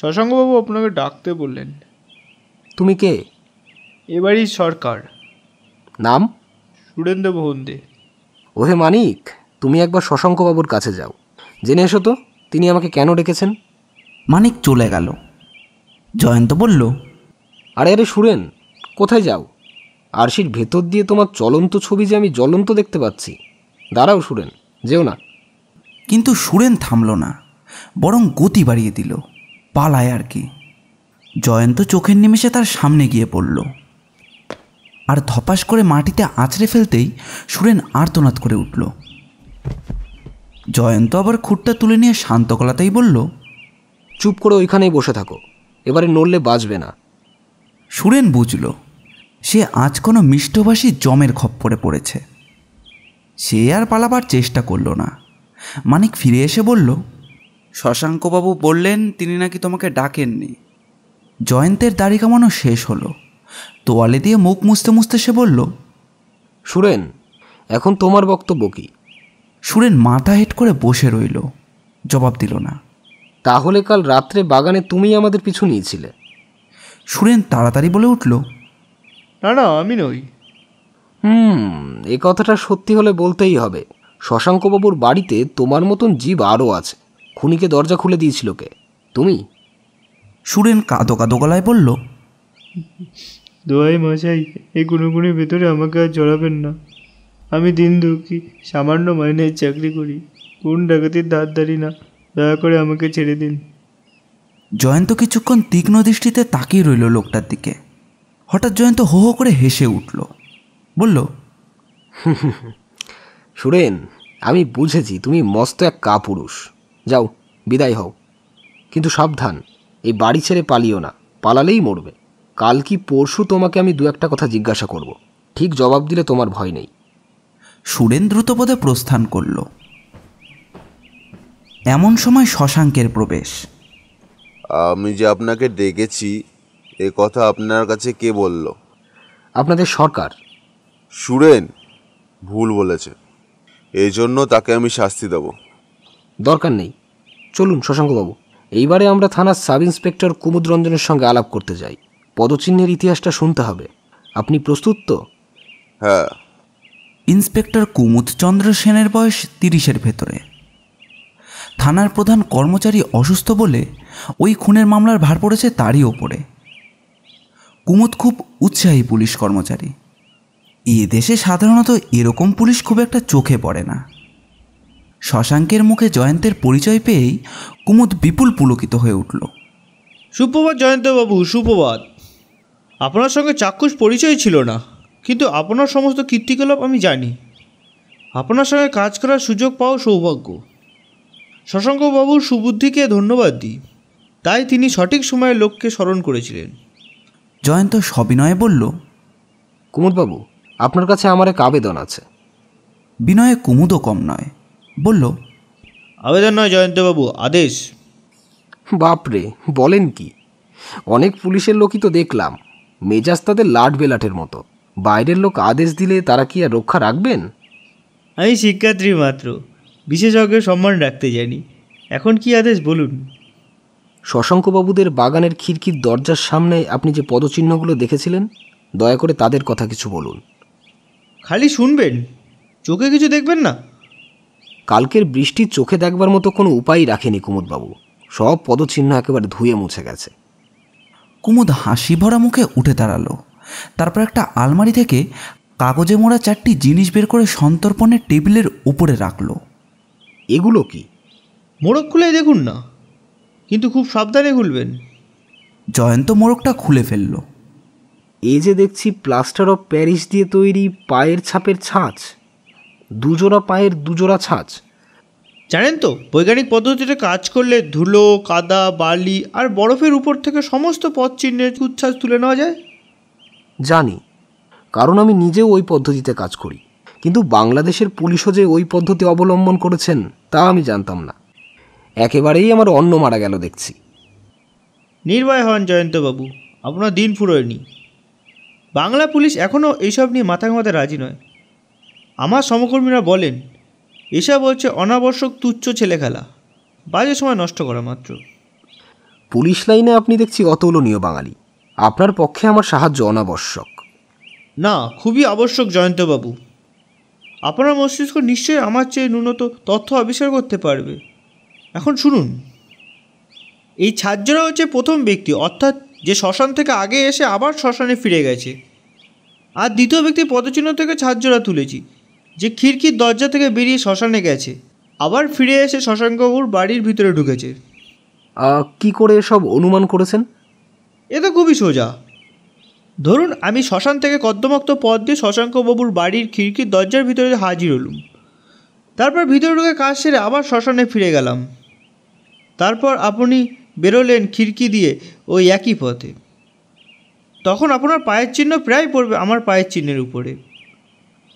শশাঙ্কবাবু আপনাকে ডাকতে বললেন তুমি কে এবারই সরকার নাম সুরেন্দ্র ভোহন দে ওহে মানিক তুমি একবার শশাঙ্কবাবুর কাছে যাও জেনে এসো তো তিনি আমাকে কেন ডেকেছেন মানিক চলে গেল জয়ন্ত বলল আরে আরে সুরেন কোথায় যাও আরশির ভেতর দিয়ে তোমার চলন্ত ছবি যে আমি জ্বলন্ত দেখতে পাচ্ছি দাঁড়াও সুরেন যেও না কিন্তু সুরেন থামল না বরং গতি বাড়িয়ে দিল পালায় আর কি জয়ন্ত চোখের নিমেষে তার সামনে গিয়ে পড়ল আর ধপাস করে মাটিতে আঁচড়ে ফেলতেই সুরেন আর্তনাদ করে উঠল জয়ন্ত আবার খুঁটটা তুলে নিয়ে শান্ত গলাতেই বলল চুপ করে ওইখানেই বসে থাকো এবারে নড়লে বাঁচবে না সুরেন বুঝল সে আজ কোনো মিষ্টভাষী জমের খপ্পরে পড়েছে সে আর পালাবার চেষ্টা করল না মানিক ফিরে এসে বলল শশাঙ্কবাবু বললেন তিনি নাকি তোমাকে ডাকেননি জয়ন্তের দাড়ি কামানো শেষ হলো তোয়ালে দিয়ে মুখ মুছতে মুছতে সে বলল সুরেন এখন তোমার বক্তব্য কী সুরেন মাথা হেট করে বসে রইল জবাব দিল না তাহলে কাল রাত্রে বাগানে তুমি আমাদের পিছু নিয়েছিলে সুরেন তাড়াতাড়ি বলে উঠল না না আমি নই হুম এ কথাটা সত্যি হলে বলতেই হবে শশাঙ্কবাবুর বাড়িতে তোমার মতন জীব আরও আছে খুনিকে দরজা খুলে দিয়েছিল কে তুমি সুরেন কাঁদো কাঁদো গলায় বলল দোয়াই মশাই এই গুণগুণের ভেতরে আমাকে আর জড়াবেন না আমি দিন দুঃখী সামান্য মাইনের চাকরি করি কোন ডাকাতির ধার ধারি না দয়া করে আমাকে ছেড়ে দিন জয়ন্ত কিছুক্ষণ তীক্ষ্ণ দৃষ্টিতে তাকিয়ে রইল লোকটার দিকে হঠাৎ জয়ন্ত হো হো করে হেসে উঠল বলল সুরেন আমি বুঝেছি তুমি মস্ত এক কাপুরুষ যাও বিদায় হও কিন্তু সাবধান এই বাড়ি ছেড়ে পালিও না পালালেই মরবে কাল কি পরশু তোমাকে আমি দু একটা কথা জিজ্ঞাসা করব ঠিক জবাব দিলে তোমার ভয় নেই সুরেন দ্রুতপদে প্রস্থান করল এমন সময় শশাঙ্কের প্রবেশ আমি যে আপনাকে ডেকেছি এ কথা আপনার কাছে কে বলল আপনাদের সরকার সুরেন ভুল বলেছে এই জন্য তাকে আমি শাস্তি দেব দরকার নেই চলুন শশাঙ্কবাবু এইবারে আমরা থানার সাব ইন্সপেক্টর কুমুদ রঞ্জনের সঙ্গে আলাপ করতে যাই পদচিহ্নের ইতিহাসটা শুনতে হবে আপনি প্রস্তুত তো হ্যাঁ ইন্সপেক্টর কুমুদ চন্দ্র সেনের বয়স তিরিশের ভেতরে থানার প্রধান কর্মচারী অসুস্থ বলে ওই খুনের মামলার ভার পড়েছে তারই ওপরে কুমুদ খুব উৎসাহী পুলিশ কর্মচারী এ দেশে সাধারণত এরকম পুলিশ খুব একটা চোখে পড়ে না শশাঙ্কের মুখে জয়ন্তের পরিচয় পেয়েই কুমুদ বিপুল পুলকিত হয়ে উঠল সুপ্রভাত জয়ন্তবাবু সুপ্রভাত আপনার সঙ্গে চাক্ষুষ পরিচয় ছিল না কিন্তু আপনার সমস্ত কীর্তিকলাপ আমি জানি আপনার সঙ্গে কাজ করার সুযোগ পাওয়া সৌভাগ্য শশাঙ্কবাবুর সুবুদ্ধিকে ধন্যবাদ দিই তাই তিনি সঠিক সময়ে লোককে স্মরণ করেছিলেন জয়ন্ত সবিনয়ে বলল কুমুদবাবু আপনার কাছে আমার এক আবেদন আছে বিনয়ে কুমুদও কম নয় বলল আবেদন নয় জয়ন্তবাবু আদেশ বাপরে বলেন কি অনেক পুলিশের লোকই তো দেখলাম মেজাজ তাদের লাট বেলাটের মতো বাইরের লোক আদেশ দিলে তারা কি আর রক্ষা রাখবেন আমি শিক্ষার্থী মাত্র বিশেষজ্ঞের সম্মান রাখতে জানি এখন কি আদেশ বলুন শশঙ্কবাবুদের বাগানের খিড়কির দরজার সামনে আপনি যে পদচিহ্নগুলো দেখেছিলেন দয়া করে তাদের কথা কিছু বলুন খালি শুনবেন চোখে কিছু দেখবেন না কালকের বৃষ্টি চোখে দেখবার মতো কোনো উপায় রাখেনি কুমুদবাবু সব পদচিহ্ন একেবারে ধুয়ে মুছে গেছে কুমুদ হাসি ভরা মুখে উঠে দাঁড়ালো তারপর একটা আলমারি থেকে কাগজে মোড়া চারটি জিনিস বের করে সন্তর্পণে টেবিলের উপরে রাখলো এগুলো কি মোড়ক খুলে দেখুন না কিন্তু খুব সাবধানে খুলবেন জয়ন্ত মোড়কটা খুলে ফেলল এই যে দেখছি প্লাস্টার অফ প্যারিস দিয়ে তৈরি পায়ের ছাপের ছাঁচ দুজোড়া পায়ের দুজোড়া ছাঁচ জানেন তো বৈজ্ঞানিক পদ্ধতিতে কাজ করলে ধুলো কাদা বালি আর বরফের উপর থেকে সমস্ত পথ চিহ্নের উচ্ছ্বাস তুলে নেওয়া যায় জানি কারণ আমি নিজেও ওই পদ্ধতিতে কাজ করি কিন্তু বাংলাদেশের পুলিশও যে ওই পদ্ধতি অবলম্বন করেছেন তা আমি জানতাম না একেবারেই আমার অন্ন মারা গেল দেখছি নির্ভয় হন জয়ন্তবাবু আপনার দিন ফুরোয়নি বাংলা পুলিশ এখনও এইসব নিয়ে মাথা ঘামাতে রাজি নয় আমার সমকর্মীরা বলেন এসব হচ্ছে অনাবশ্যক তুচ্ছ ছেলে খেলা বাজে সময় নষ্ট করা মাত্র পুলিশ লাইনে আপনি দেখছি অতুলনীয় বাঙালি আপনার পক্ষে আমার সাহায্য অনাবশ্যক না খুবই আবশ্যক জয়ন্তবাবু আপনার মস্তিষ্ক নিশ্চয়ই আমার চেয়ে ন্যূনত তথ্য আবিষ্কার করতে পারবে এখন শুনুন এই ছাত্ররা হচ্ছে প্রথম ব্যক্তি অর্থাৎ যে শ্মশান থেকে আগে এসে আবার শ্মশানে ফিরে গেছে আর দ্বিতীয় ব্যক্তি পদচিহ্ন থেকে ছাত্ররা তুলেছি যে খিড়কির দরজা থেকে বেরিয়ে শ্মশানে গেছে আবার ফিরে এসে শশাঙ্কবাবুর বাড়ির ভিতরে ঢুকেছে কি করে এসব অনুমান করেছেন এ তো খুবই সোজা ধরুন আমি শ্মশান থেকে কদ্মমক্ত পথ দিয়ে শশাঙ্ক বাবুর বাড়ির খিড়কির দরজার ভিতরে হাজির হলুম তারপর ভিতরে ঢুকে কাজ সেরে আবার শ্মশানে ফিরে গেলাম তারপর আপনি বেরোলেন খিড়কি দিয়ে ওই একই পথে তখন আপনার পায়ের চিহ্ন প্রায় পড়বে আমার পায়ের চিহ্নের উপরে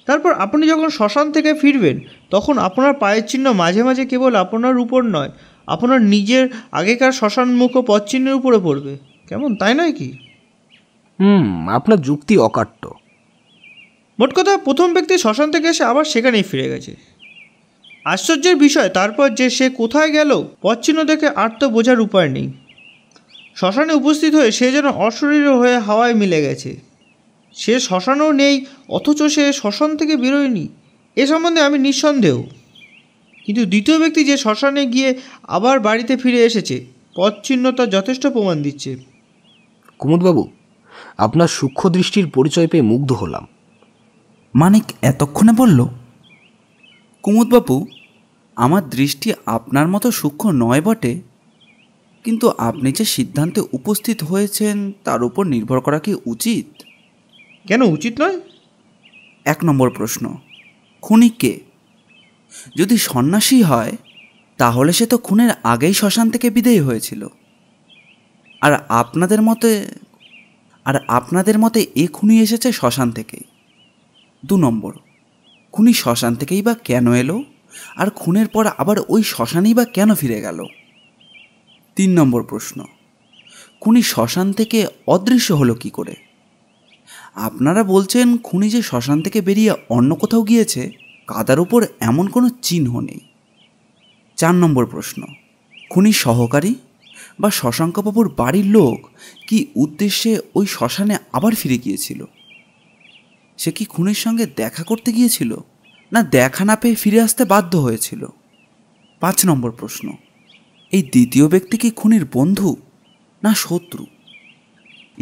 তারপর আপনি যখন শ্মশান থেকে ফিরবেন তখন আপনার পায়ের চিহ্ন মাঝে মাঝে কেবল আপনার উপর নয় আপনার নিজের আগেকার শ্মশানমুখ পথ চিহ্নের উপরে পড়বে কেমন তাই নয় কি হুম আপনার যুক্তি অকাট্য মোট কথা প্রথম ব্যক্তি শ্মশান থেকে এসে আবার সেখানেই ফিরে গেছে আশ্চর্যের বিষয় তারপর যে সে কোথায় গেল পচ্ছিন্ন দেখে আর তো বোঝার উপায় নেই শ্মশানে উপস্থিত হয়ে সে যেন অশরীর হয়ে হাওয়ায় মিলে গেছে সে শ্মশানও নেই অথচ সে শ্মশান থেকে বেরোয়নি এ সম্বন্ধে আমি নিঃসন্দেহ কিন্তু দ্বিতীয় ব্যক্তি যে শ্মশানে গিয়ে আবার বাড়িতে ফিরে এসেছে পথ যথেষ্ট প্রমাণ দিচ্ছে কুমুদবাবু আপনার সূক্ষ্ম দৃষ্টির পরিচয় পেয়ে মুগ্ধ হলাম মানিক এতক্ষণে বলল কুমুদবাবু আমার দৃষ্টি আপনার মতো সূক্ষ্ম নয় বটে কিন্তু আপনি যে সিদ্ধান্তে উপস্থিত হয়েছেন তার উপর নির্ভর করা কি উচিত কেন উচিত নয় এক নম্বর প্রশ্ন খুনি কে যদি সন্ন্যাসী হয় তাহলে সে তো খুনের আগেই শ্মশান থেকে বিদেয় হয়েছিল আর আপনাদের মতে আর আপনাদের মতে এ খুনি এসেছে শ্মশান থেকেই দু নম্বর খুনি শ্মশান থেকেই বা কেন এলো আর খুনের পর আবার ওই শ্মশানেই বা কেন ফিরে গেল তিন নম্বর প্রশ্ন খুনি শ্মশান থেকে অদৃশ্য হলো কি করে আপনারা বলছেন খুনি যে শ্মশান থেকে বেরিয়ে অন্য কোথাও গিয়েছে কাদার উপর এমন কোনো চিহ্ন নেই চার নম্বর প্রশ্ন খুনি সহকারী বা শশাঙ্কবাবুর বাড়ির লোক কি উদ্দেশ্যে ওই শ্মশানে আবার ফিরে গিয়েছিল সে কি খুনের সঙ্গে দেখা করতে গিয়েছিল না দেখা না পেয়ে ফিরে আসতে বাধ্য হয়েছিল পাঁচ নম্বর প্রশ্ন এই দ্বিতীয় ব্যক্তি কি খুনির বন্ধু না শত্রু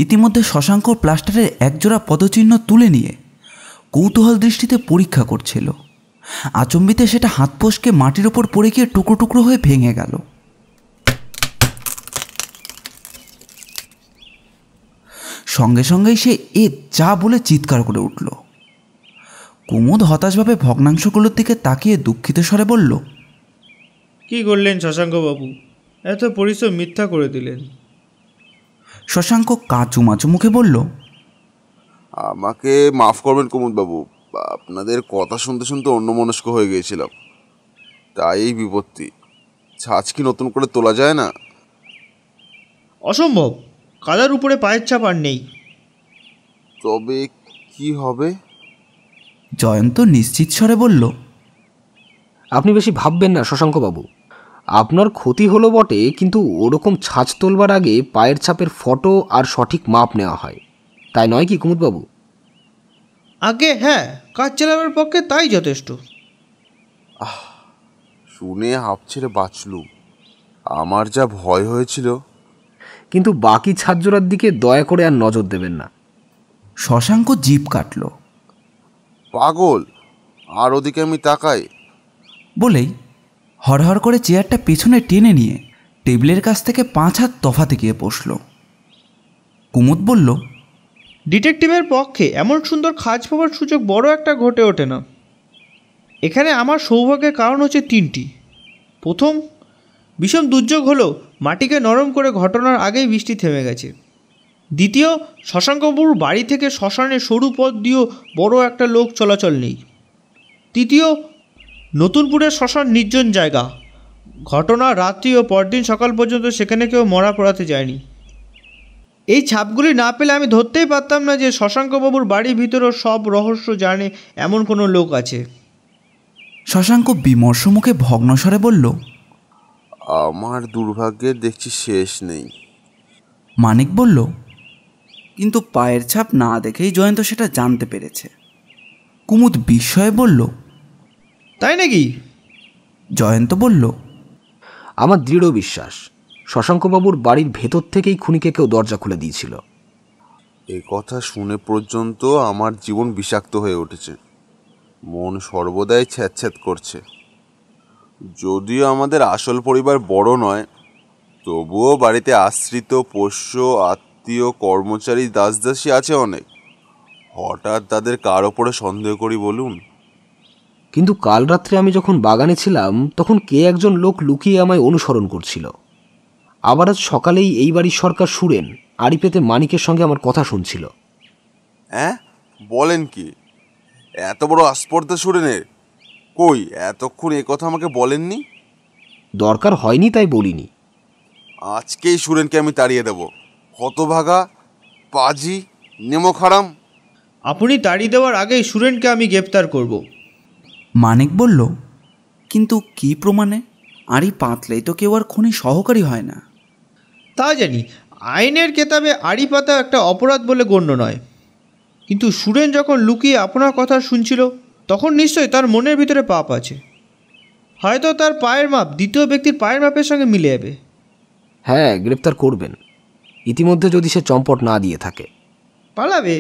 ইতিমধ্যে শশাঙ্ক প্লাস্টারের একজোড়া পদচিহ্ন তুলে নিয়ে কৌতূহল দৃষ্টিতে পরীক্ষা করছিল আচম্বিতে সেটা হাত পোষকে মাটির ওপর পড়ে গিয়ে টুকরো টুকরো হয়ে ভেঙে গেল সঙ্গে সঙ্গেই সে এ যা বলে চিৎকার করে উঠল কুমুদ হতাশভাবে ভগ্নাংশগুলোর দিকে তাকিয়ে দুঃখিত স্বরে বলল কি করলেন শশাঙ্কবাবু এত পরিচয় মিথ্যা করে দিলেন শশাঙ্ক কাঁচুমাচু মুখে বলল আমাকে মাফ করবেন কুমুদবাবু আপনাদের কথা শুনতে শুনতে অন্যমনস্ক হয়ে গিয়েছিলাম তাই এই বিপত্তি ছাঁচ কি নতুন করে তোলা যায় না অসম্ভব কাদার উপরে পায়ের চাপ আর নেই তবে কি হবে জয়ন্ত নিশ্চিত স্বরে বলল আপনি বেশি ভাববেন না শশাঙ্কবাবু আপনার ক্ষতি হলো বটে কিন্তু ওরকম ছাঁচ তোলবার আগে পায়ের ছাপের ফটো আর সঠিক মাপ নেওয়া হয় তাই নয় কি কুমুদবাবু আগে হ্যাঁ কাজ চালাবার পক্ষে তাই যথেষ্ট শুনে হাফ ছেড়ে বাঁচলু আমার যা ভয় হয়েছিল কিন্তু বাকি ছাত্ররার দিকে দয়া করে আর নজর দেবেন না শশাঙ্ক জিপ কাটল পাগল আর ওদিকে আমি তাকাই বলেই হরহর করে চেয়ারটা পেছনে টেনে নিয়ে টেবিলের কাছ থেকে পাঁচ হাত তফাতে গিয়ে বসল কুমুদ বলল ডিটেকটিভের পক্ষে এমন সুন্দর খাজ পাওয়ার সুযোগ বড় একটা ঘটে ওঠে না এখানে আমার সৌভাগ্যের কারণ হচ্ছে তিনটি প্রথম বিষম দুর্যোগ হলো মাটিকে নরম করে ঘটনার আগেই বৃষ্টি থেমে গেছে দ্বিতীয় শশাঙ্কবাবুর বাড়ি থেকে শ্মশানে সরু পথ দিয়েও বড় একটা লোক চলাচল নেই তৃতীয় নতুনপুরের শ্মশান নির্জন জায়গা ঘটনা রাত্রি ও পরদিন সকাল পর্যন্ত সেখানে কেউ মরা পড়াতে যায়নি এই ছাপগুলি না পেলে আমি ধরতেই পারতাম না যে শশাঙ্কবাবুর বাড়ির ভিতরেও সব রহস্য জানে এমন কোনো লোক আছে শশাঙ্ক বিমর্ষ মুখে ভগ্নস্বরে বলল আমার দুর্ভাগ্যের দেখছি শেষ নেই মানিক বলল কিন্তু পায়ের ছাপ না দেখেই জয়ন্ত সেটা জানতে পেরেছে কুমুদ বিস্ময়ে বলল তাই নাকি জয়ন্ত বলল আমার দৃঢ় বিশ্বাস শশাঙ্কবাবুর বাড়ির ভেতর থেকেই খুনিকে কেউ দরজা খুলে দিয়েছিল এ কথা শুনে পর্যন্ত আমার জীবন বিষাক্ত হয়ে উঠেছে মন সর্বদাই ছ্যাঁচ্ছ্যাত করছে যদিও আমাদের আসল পরিবার বড় নয় তবুও বাড়িতে আশ্রিত পোষ্য আত্মীয় কর্মচারী দাস দাসী আছে অনেক হঠাৎ তাদের কার ওপরে সন্দেহ করি বলুন কিন্তু কাল রাত্রে আমি যখন বাগানে ছিলাম তখন কে একজন লোক লুকিয়ে আমায় অনুসরণ করছিল আবার আজ সকালেই এই বাড়ির সরকার সুরেন আড়ি পেতে মানিকের সঙ্গে আমার কথা শুনছিল হ্যাঁ বলেন কি এত বড় আস্পর্ধা সুরেনের কই এতক্ষণ এ কথা আমাকে বলেননি দরকার হয়নি তাই বলিনি আজকেই সুরেনকে আমি তাড়িয়ে দেব হতভাগা পাজি নেমখারাম আপনি তাড়িয়ে দেওয়ার আগেই সুরেনকে আমি গ্রেপ্তার করব মানিক বলল কিন্তু কি প্রমাণে আরি পাতলেই তো কেউ আর খুনি সহকারী হয় না তা জানি আইনের কেতাবে আড়ি পাতা একটা অপরাধ বলে গণ্য নয় কিন্তু সুরেন যখন লুকিয়ে আপনার কথা শুনছিল তখন নিশ্চয়ই তার মনের ভিতরে পাপ আছে হয়তো তার পায়ের মাপ দ্বিতীয় ব্যক্তির পায়ের মাপের সঙ্গে মিলে যাবে হ্যাঁ গ্রেপ্তার করবেন ইতিমধ্যে যদি সে চম্পট না দিয়ে থাকে পালাবে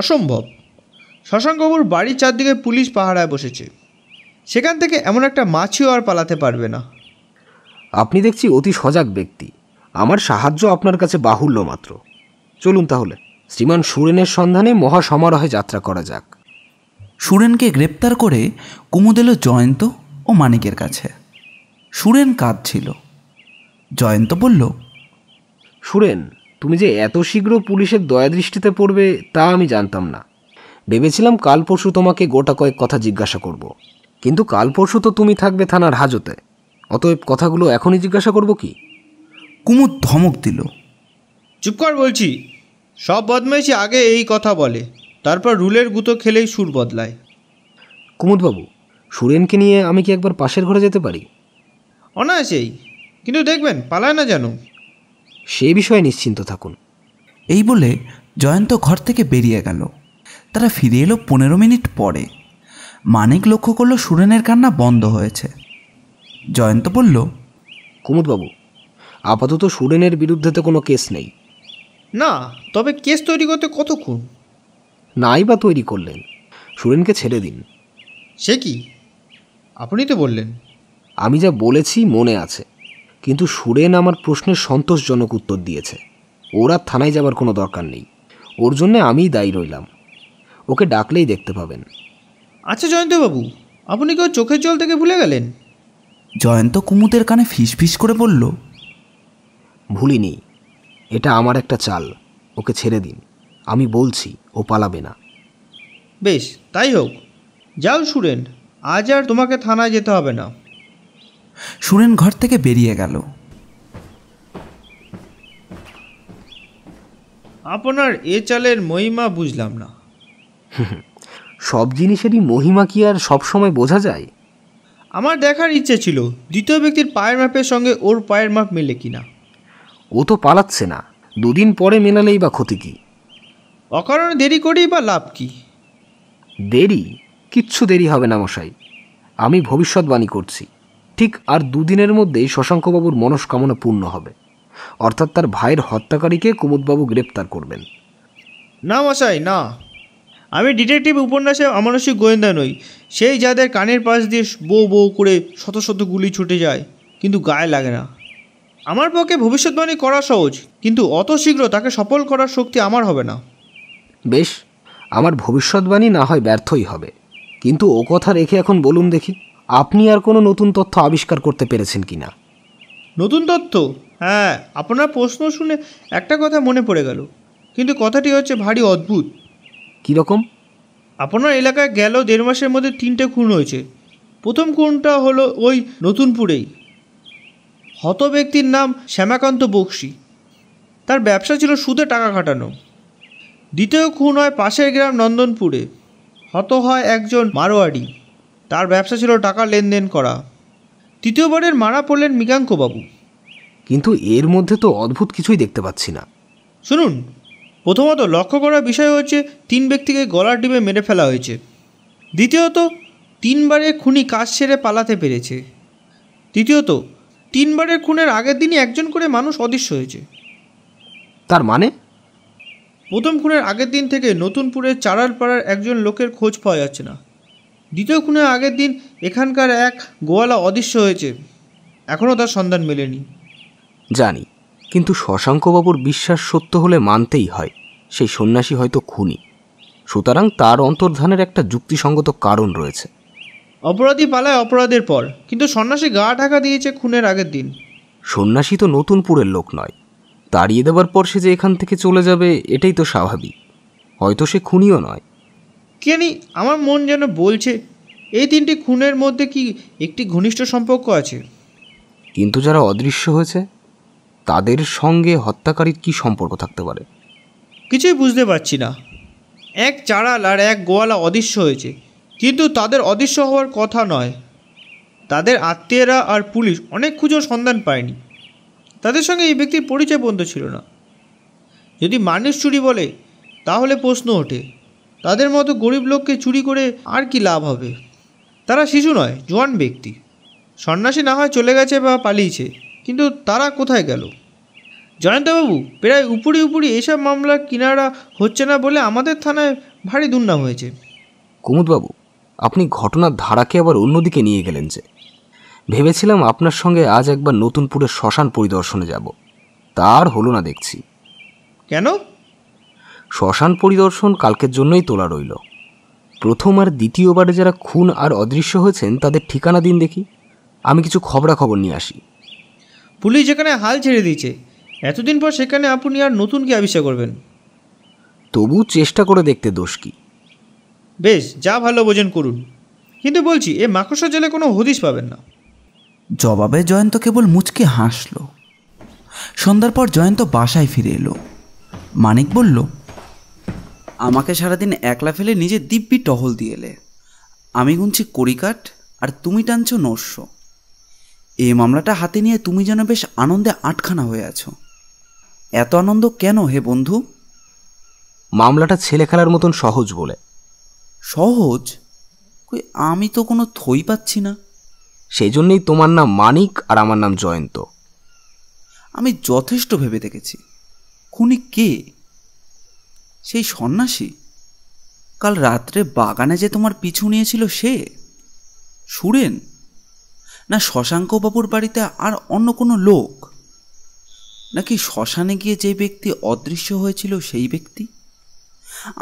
অসম্ভব শশাঙ্কবুর বাড়ির চারদিকে পুলিশ পাহারায় বসেছে সেখান থেকে এমন একটা মাছিও আর পালাতে পারবে না আপনি দেখছি অতি সজাগ ব্যক্তি আমার সাহায্য আপনার কাছে বাহুল্য মাত্র চলুন তাহলে শ্রীমান সুরেনের সন্ধানে মহাসমারোহে যাত্রা করা যাক সুরেনকে গ্রেপ্তার করে কুমুদ এলো জয়ন্ত ও মানিকের কাছে সুরেন কাঁদছিল জয়ন্ত বলল সুরেন তুমি যে এত শীঘ্র পুলিশের দয়া দৃষ্টিতে পড়বে তা আমি জানতাম না ভেবেছিলাম কাল পরশু তোমাকে গোটা কয়েক কথা জিজ্ঞাসা করব। কিন্তু কাল পরশু তো তুমি থাকবে থানার হাজতে অতএব কথাগুলো এখনই জিজ্ঞাসা করব কি কুমুদ ধমক দিল চুপ কর বলছি সব বদমাইশি আগে এই কথা বলে তারপর রুলের গুঁতো খেলেই সুর বদলায় কুমুদবাবু সুরেনকে নিয়ে আমি কি একবার পাশের ঘরে যেতে পারি অনায়াসেই কিন্তু দেখবেন পালায় না যেন সে বিষয়ে নিশ্চিন্ত থাকুন এই বলে জয়ন্ত ঘর থেকে বেরিয়ে গেল তারা ফিরে এলো পনেরো মিনিট পরে মানিক লক্ষ্য করলো সুরেনের কান্না বন্ধ হয়েছে জয়ন্ত বলল কুমুদবাবু আপাতত সুরেনের বিরুদ্ধে তো কোনো কেস নেই না তবে কেস তৈরি করতে কতক্ষণ নাই বা তৈরি করলেন সুরেনকে ছেড়ে দিন সে কি আপনি তো বললেন আমি যা বলেছি মনে আছে কিন্তু সুরেন আমার প্রশ্নের সন্তোষজনক উত্তর দিয়েছে ওর আর থানায় যাবার কোনো দরকার নেই ওর জন্যে আমিই দায়ী রইলাম ওকে ডাকলেই দেখতে পাবেন আচ্ছা জয়ন্তবাবু আপনি কেউ চোখের জল থেকে ভুলে গেলেন জয়ন্ত কুমুদের কানে ফিস ফিস করে বলল ভুলিনি এটা আমার একটা চাল ওকে ছেড়ে দিন আমি বলছি ও পালাবে না বেশ তাই হোক যাও সুরেন আজ আর তোমাকে থানায় যেতে হবে না সুরেন ঘর থেকে বেরিয়ে গেল আপনার এ চালের মহিমা বুঝলাম না সব জিনিসেরই মহিমা কি আর সবসময় বোঝা যায় আমার দেখার ইচ্ছে ছিল দ্বিতীয় ব্যক্তির পায়ের মাপের সঙ্গে ওর পায়ের মাপ মেলে কিনা ও তো পালাচ্ছে না দুদিন পরে মেলালেই বা ক্ষতি কী অকারণে দেরি করি বা লাভ কি দেরি কিচ্ছু দেরি হবে না মশাই আমি ভবিষ্যৎবাণী করছি ঠিক আর দুদিনের মধ্যেই শশাঙ্কবাবুর মনস্কামনা পূর্ণ হবে অর্থাৎ তার ভাইয়ের হত্যাকারীকে কুমুদবাবু গ্রেপ্তার করবেন না মশাই না আমি ডিটেকটিভ উপন্যাসে অমানসিক গোয়েন্দা নই সেই যাদের কানের পাশ দিয়ে বউ বউ করে শত শত গুলি ছুটে যায় কিন্তু গায়ে লাগে না আমার পক্ষে ভবিষ্যৎবাণী করা সহজ কিন্তু অত শীঘ্র তাকে সফল করার শক্তি আমার হবে না বেশ আমার ভবিষ্যৎবাণী না হয় ব্যর্থই হবে কিন্তু ও কথা রেখে এখন বলুন দেখি আপনি আর কোনো নতুন তথ্য আবিষ্কার করতে পেরেছেন কি না নতুন তথ্য হ্যাঁ আপনার প্রশ্ন শুনে একটা কথা মনে পড়ে গেল কিন্তু কথাটি হচ্ছে ভারী অদ্ভুত কীরকম আপনার এলাকায় গেল দেড় মাসের মধ্যে তিনটে খুন হয়েছে প্রথম খুনটা হলো ওই নতুনপুরেই হত ব্যক্তির নাম শ্যামাকান্ত বক্সি তার ব্যবসা ছিল সুদে টাকা খাটানো দ্বিতীয় খুন হয় পাশের গ্রাম নন্দনপুরে হত হয় একজন মারোয়াড়ি তার ব্যবসা ছিল টাকা লেনদেন করা তৃতীয়বারের মারা পড়লেন মিকাঙ্কবাবু কিন্তু এর মধ্যে তো অদ্ভুত কিছুই দেখতে পাচ্ছি না শুনুন প্রথমত লক্ষ্য করার বিষয় হচ্ছে তিন ব্যক্তিকে গলার ডিমে মেরে ফেলা হয়েছে দ্বিতীয়ত তিনবারের খুনি কাজ সেরে পালাতে পেরেছে তৃতীয়ত তিনবারের খুনের আগের দিনই একজন করে মানুষ অদৃশ্য হয়েছে তার মানে প্রথম খুনের আগের দিন থেকে নতুনপুরের চারাল পাড়ার একজন লোকের খোঁজ পাওয়া যাচ্ছে না দ্বিতীয় খুনের আগের দিন এখানকার এক গোয়ালা অদৃশ্য হয়েছে এখনও তার সন্ধান মেলেনি জানি কিন্তু শশাঙ্কবাবুর বিশ্বাস সত্য হলে মানতেই হয় সেই সন্ন্যাসী হয়তো খুনি সুতরাং তার অন্তর্ধানের একটা যুক্তিসঙ্গত কারণ রয়েছে অপরাধী পালায় অপরাধের পর কিন্তু সন্ন্যাসী গা ঢাকা দিয়েছে খুনের আগের দিন সন্ন্যাসী তো নতুনপুরের লোক নয় তাড়িয়ে দেওয়ার পর সে যে এখান থেকে চলে যাবে এটাই তো স্বাভাবিক হয়তো সে খুনিও নয় কেনি আমার মন যেন বলছে এই তিনটি খুনের মধ্যে কি একটি ঘনিষ্ঠ সম্পর্ক আছে কিন্তু যারা অদৃশ্য হয়েছে তাদের সঙ্গে হত্যাকারীর কি সম্পর্ক থাকতে পারে কিছুই বুঝতে পারছি না এক চারাল আর এক গোয়ালা অদৃশ্য হয়েছে কিন্তু তাদের অদৃশ্য হওয়ার কথা নয় তাদের আত্মীয়রা আর পুলিশ অনেক খুঁজেও সন্ধান পায়নি তাদের সঙ্গে এই ব্যক্তির পরিচয় বন্ধ ছিল না যদি মানুষ চুরি বলে তাহলে প্রশ্ন ওঠে তাদের মতো গরিব লোককে চুরি করে আর কি লাভ হবে তারা শিশু নয় জোয়ান ব্যক্তি সন্ন্যাসী না হয় চলে গেছে বা পালিয়েছে কিন্তু তারা কোথায় গেল জয়ন্তবাবু প্রায় উপরি উপরি এসব মামলা কিনারা হচ্ছে না বলে আমাদের থানায় ভারী দুর্নাম হয়েছে কুমুদবাবু আপনি ঘটনার ধারাকে আবার অন্যদিকে নিয়ে গেলেন যে ভেবেছিলাম আপনার সঙ্গে আজ একবার নতুনপুরের শ্মশান পরিদর্শনে যাব তার হলো না দেখছি কেন শ্মশান পরিদর্শন কালকের জন্যই তোলা রইল প্রথম আর দ্বিতীয়বারে যারা খুন আর অদৃশ্য হয়েছেন তাদের ঠিকানা দিন দেখি আমি কিছু খবরাখবর নিয়ে আসি পুলিশ যেখানে হাল ছেড়ে দিয়েছে এতদিন পর সেখানে আপনি আর নতুন কি আবিষ্কার করবেন তবু চেষ্টা করে দেখতে দোষ কি বেশ যা ভালো বোঝেন করুন কিন্তু বলছি এ মাকড়সা জেলে কোনো হদিস পাবেন না জবাবে জয়ন্ত কেবল মুচকে হাসল সন্ধ্যার পর জয়ন্ত বাসায় ফিরে এলো মানিক বলল আমাকে সারাদিন একলা ফেলে নিজে দিব্যি টহল দিয়ে এলে আমি গুনছি কড়িকাঠ আর তুমি টানছ নস্য এই মামলাটা হাতে নিয়ে তুমি যেন বেশ আনন্দে আটখানা হয়ে আছো এত আনন্দ কেন হে বন্ধু মামলাটা ছেলে খেলার মতন সহজ বলে সহজ কই আমি তো কোনো থই পাচ্ছি না সেই জন্যেই তোমার নাম মানিক আর আমার নাম জয়ন্ত আমি যথেষ্ট ভেবে দেখেছি খুনি কে সেই সন্ন্যাসী কাল রাত্রে বাগানে যে তোমার পিছু নিয়েছিল সে সুরেন না শশাঙ্কবাবুর বাড়িতে আর অন্য কোনো লোক নাকি শ্মশানে গিয়ে যে ব্যক্তি অদৃশ্য হয়েছিল সেই ব্যক্তি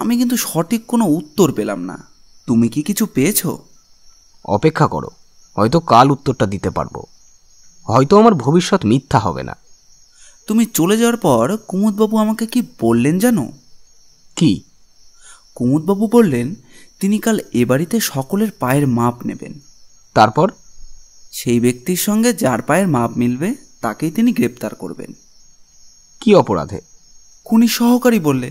আমি কিন্তু সঠিক কোনো উত্তর পেলাম না তুমি কি কিছু পেয়েছো অপেক্ষা করো হয়তো কাল উত্তরটা দিতে পারবো হয়তো আমার ভবিষ্যৎ মিথ্যা হবে না তুমি চলে যাওয়ার পর কুমুদবাবু আমাকে কি বললেন জানো কি কুমুদবাবু বললেন তিনি কাল এ বাড়িতে সকলের পায়ের মাপ নেবেন তারপর সেই ব্যক্তির সঙ্গে যার পায়ের মাপ মিলবে তাকেই তিনি গ্রেপ্তার করবেন কি অপরাধে খুনি সহকারী বললে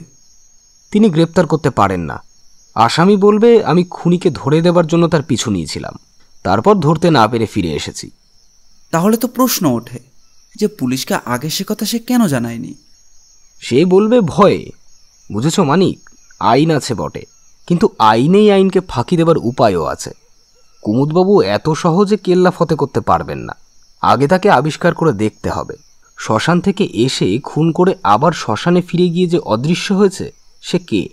তিনি গ্রেপ্তার করতে পারেন না আসামি বলবে আমি খুনিকে ধরে দেবার জন্য তার পিছু নিয়েছিলাম তারপর ধরতে না পেরে ফিরে এসেছি তাহলে তো প্রশ্ন ওঠে যে পুলিশকে আগে সে কথা সে কেন জানায়নি সে বলবে ভয়ে বুঝেছ মানিক আইন আছে বটে কিন্তু আইনেই আইনকে ফাঁকি দেবার উপায়ও আছে কুমুদবাবু এত সহজে কেল্লা ফতে করতে পারবেন না আগে তাকে আবিষ্কার করে দেখতে হবে শ্মশান থেকে এসে খুন করে আবার শ্মশানে ফিরে গিয়ে যে অদৃশ্য হয়েছে সে কে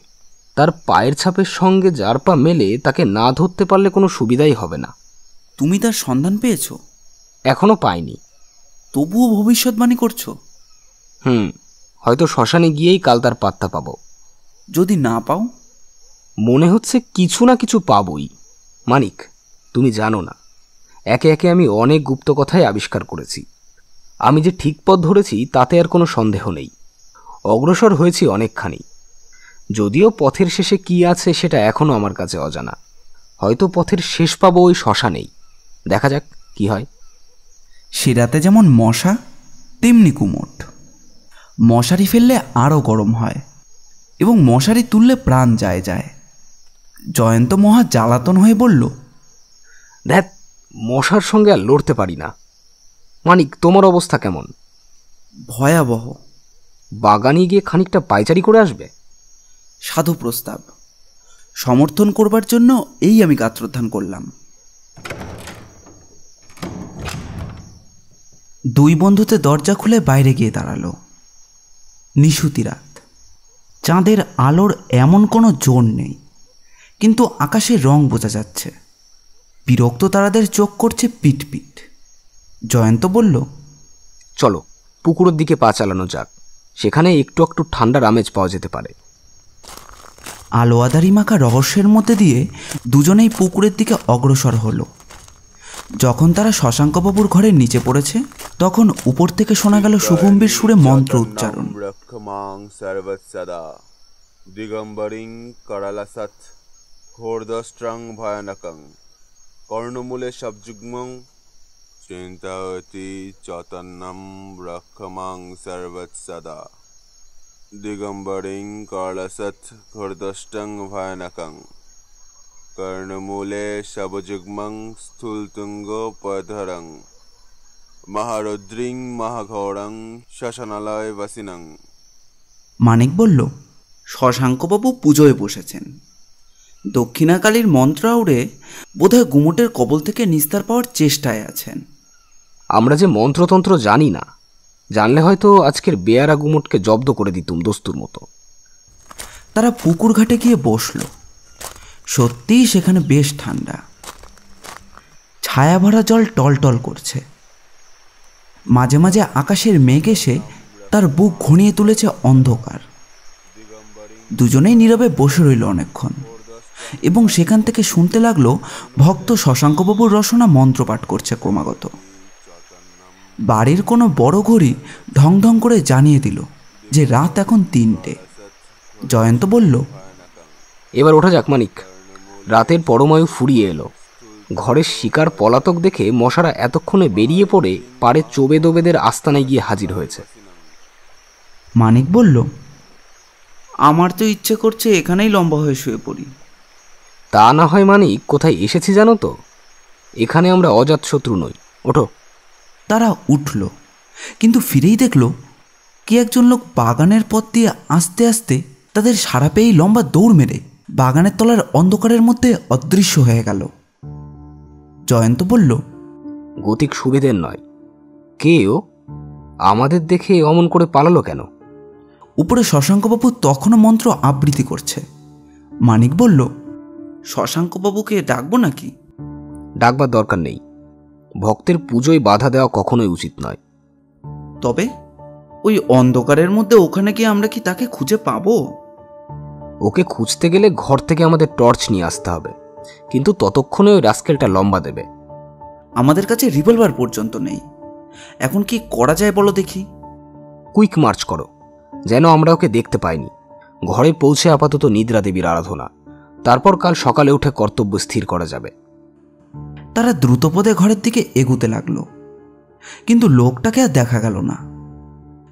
তার পায়ের ছাপের সঙ্গে যার পা মেলে তাকে না ধরতে পারলে কোনো সুবিধাই হবে না তুমি তার সন্ধান পেয়েছ এখনও পাইনি তবুও ভবিষ্যৎবাণী করছো হুম হয়তো শ্মশানে গিয়েই কাল তার পাত্তা পাবো যদি না পাও মনে হচ্ছে কিছু না কিছু পাবই মানিক তুমি জানো না একে একে আমি অনেক গুপ্ত কথাই আবিষ্কার করেছি আমি যে ঠিক পথ ধরেছি তাতে আর কোনো সন্দেহ নেই অগ্রসর হয়েছি অনেকখানি যদিও পথের শেষে কি আছে সেটা এখনও আমার কাছে অজানা হয়তো পথের শেষ পাবো ওই শ্মশানেই দেখা যাক কি হয় সে রাতে যেমন মশা তেমনি কুমোট মশারি ফেললে আরও গরম হয় এবং মশারি তুললে প্রাণ যায় যায় জয়ন্ত মহা জ্বালাতন হয়ে বলল দেখ মশার সঙ্গে আর লড়তে পারি না মানিক তোমার অবস্থা কেমন ভয়াবহ বাগানে গিয়ে খানিকটা পায়চারি করে আসবে সাধু প্রস্তাব সমর্থন করবার জন্য এই আমি গাত্রোত্থান করলাম দুই বন্ধুতে দরজা খুলে বাইরে গিয়ে দাঁড়ালো নিশুতি রাত চাঁদের আলোর এমন কোনো জোর নেই কিন্তু আকাশে রং বোঝা যাচ্ছে বিরক্ত তারাদের চোখ করছে পিটপিট জয়ন্ত বলল চলো পুকুরের দিকে পা চালানো যাক সেখানে একটু একটু ঠান্ডার আমেজ পাওয়া যেতে পারে আলোয়াদারি মাখা রহস্যের মধ্যে দিয়ে দুজনেই পুকুরের দিকে অগ্রসর হলো যখন তারা শশাঙ্কবাবুর ঘরের নিচে পড়েছে তখন উপর থেকে শোনা গেল সুগম্ভীর সুরে মন্ত্র উচ্চারণ দিগম্বরিং করালাসৎ ঘোরদষ্ট্রং ভয়ানকং কর্ণমূলে সবযুগ্মং চিন্তায়তি চৈতন্যম রক্ষমাং সর্বৎসদা দিগম্বরিং করালাসৎ ঘোরদষ্টং ভয়ানকং কর্ণমূলে শবযুগ্মং স্থূলতুঙ্গ পধরং মহারুদ্রিং মহাঘোরং শ্মশানালয় বাসিনং মানিক বলল শশাঙ্কবাবু পুজোয় বসেছেন দক্ষিণাকালীর মন্ত্র আউড়ে বোধহয় গুমোটের কবল থেকে নিস্তার পাওয়ার চেষ্টায় আছেন আমরা যে মন্ত্রতন্ত্র জানি না জানলে হয়তো আজকের বেয়ারা গুমোটকে জব্দ করে দিতুম দস্তুর মতো তারা পুকুর ঘাটে গিয়ে বসলো সত্যিই সেখানে বেশ ঠান্ডা ছায়া ভরা জল টলটল করছে মাঝে মাঝে আকাশের মেঘ এসে তার বুক ঘনিয়ে তুলেছে অন্ধকার দুজনেই নীরবে বসে রইল অনেকক্ষণ এবং সেখান থেকে শুনতে লাগলো ভক্ত শশাঙ্কবাবুর রসনা মন্ত্রপাঠ করছে ক্রমাগত বাড়ির কোনো বড় ঘড়ি ঢং ঢং করে জানিয়ে দিল যে রাত এখন তিনটে জয়ন্ত বলল এবার ওঠা যাক মানিক রাতের পরমায়ু ফুরিয়ে এলো ঘরের শিকার পলাতক দেখে মশারা এতক্ষণে বেরিয়ে পড়ে পারে চোবে দোবেদের আস্তানায় গিয়ে হাজির হয়েছে মানিক বলল আমার তো ইচ্ছে করছে এখানেই লম্বা হয়ে শুয়ে পড়ি তা না হয় মানিক কোথায় এসেছি জানো তো এখানে আমরা অজাত শত্রু নই ওঠো তারা উঠল কিন্তু ফিরেই দেখল কি একজন লোক বাগানের পথ দিয়ে আস্তে আস্তে তাদের সারা পেয়েই লম্বা দৌড় মেরে বাগানের তলার অন্ধকারের মধ্যে অদৃশ্য হয়ে গেল জয়ন্ত বলল গতিক সুবিধের নয় কেউ আমাদের দেখে অমন করে পালালো কেন উপরে শশাঙ্কবাবু তখনও মন্ত্র আবৃত্তি করছে মানিক বলল শশাঙ্কবাবুকে ডাকবো নাকি ডাকবার দরকার নেই ভক্তের পুজোয় বাধা দেওয়া কখনোই উচিত নয় তবে ওই অন্ধকারের মধ্যে ওখানে গিয়ে আমরা কি তাকে খুঁজে পাবো ওকে খুঁজতে গেলে ঘর থেকে আমাদের টর্চ নিয়ে আসতে হবে কিন্তু ততক্ষণে ওই রাস্কেলটা লম্বা দেবে আমাদের কাছে রিভলভার পর্যন্ত নেই এখন কি করা যায় বলো দেখি কুইক মার্চ করো যেন আমরা ওকে দেখতে পাইনি ঘরে পৌঁছে আপাতত নিদ্রা দেবীর আরাধনা তারপর কাল সকালে উঠে কর্তব্য স্থির করা যাবে তারা দ্রুতপদে ঘরের দিকে এগুতে লাগলো কিন্তু লোকটাকে আর দেখা গেল না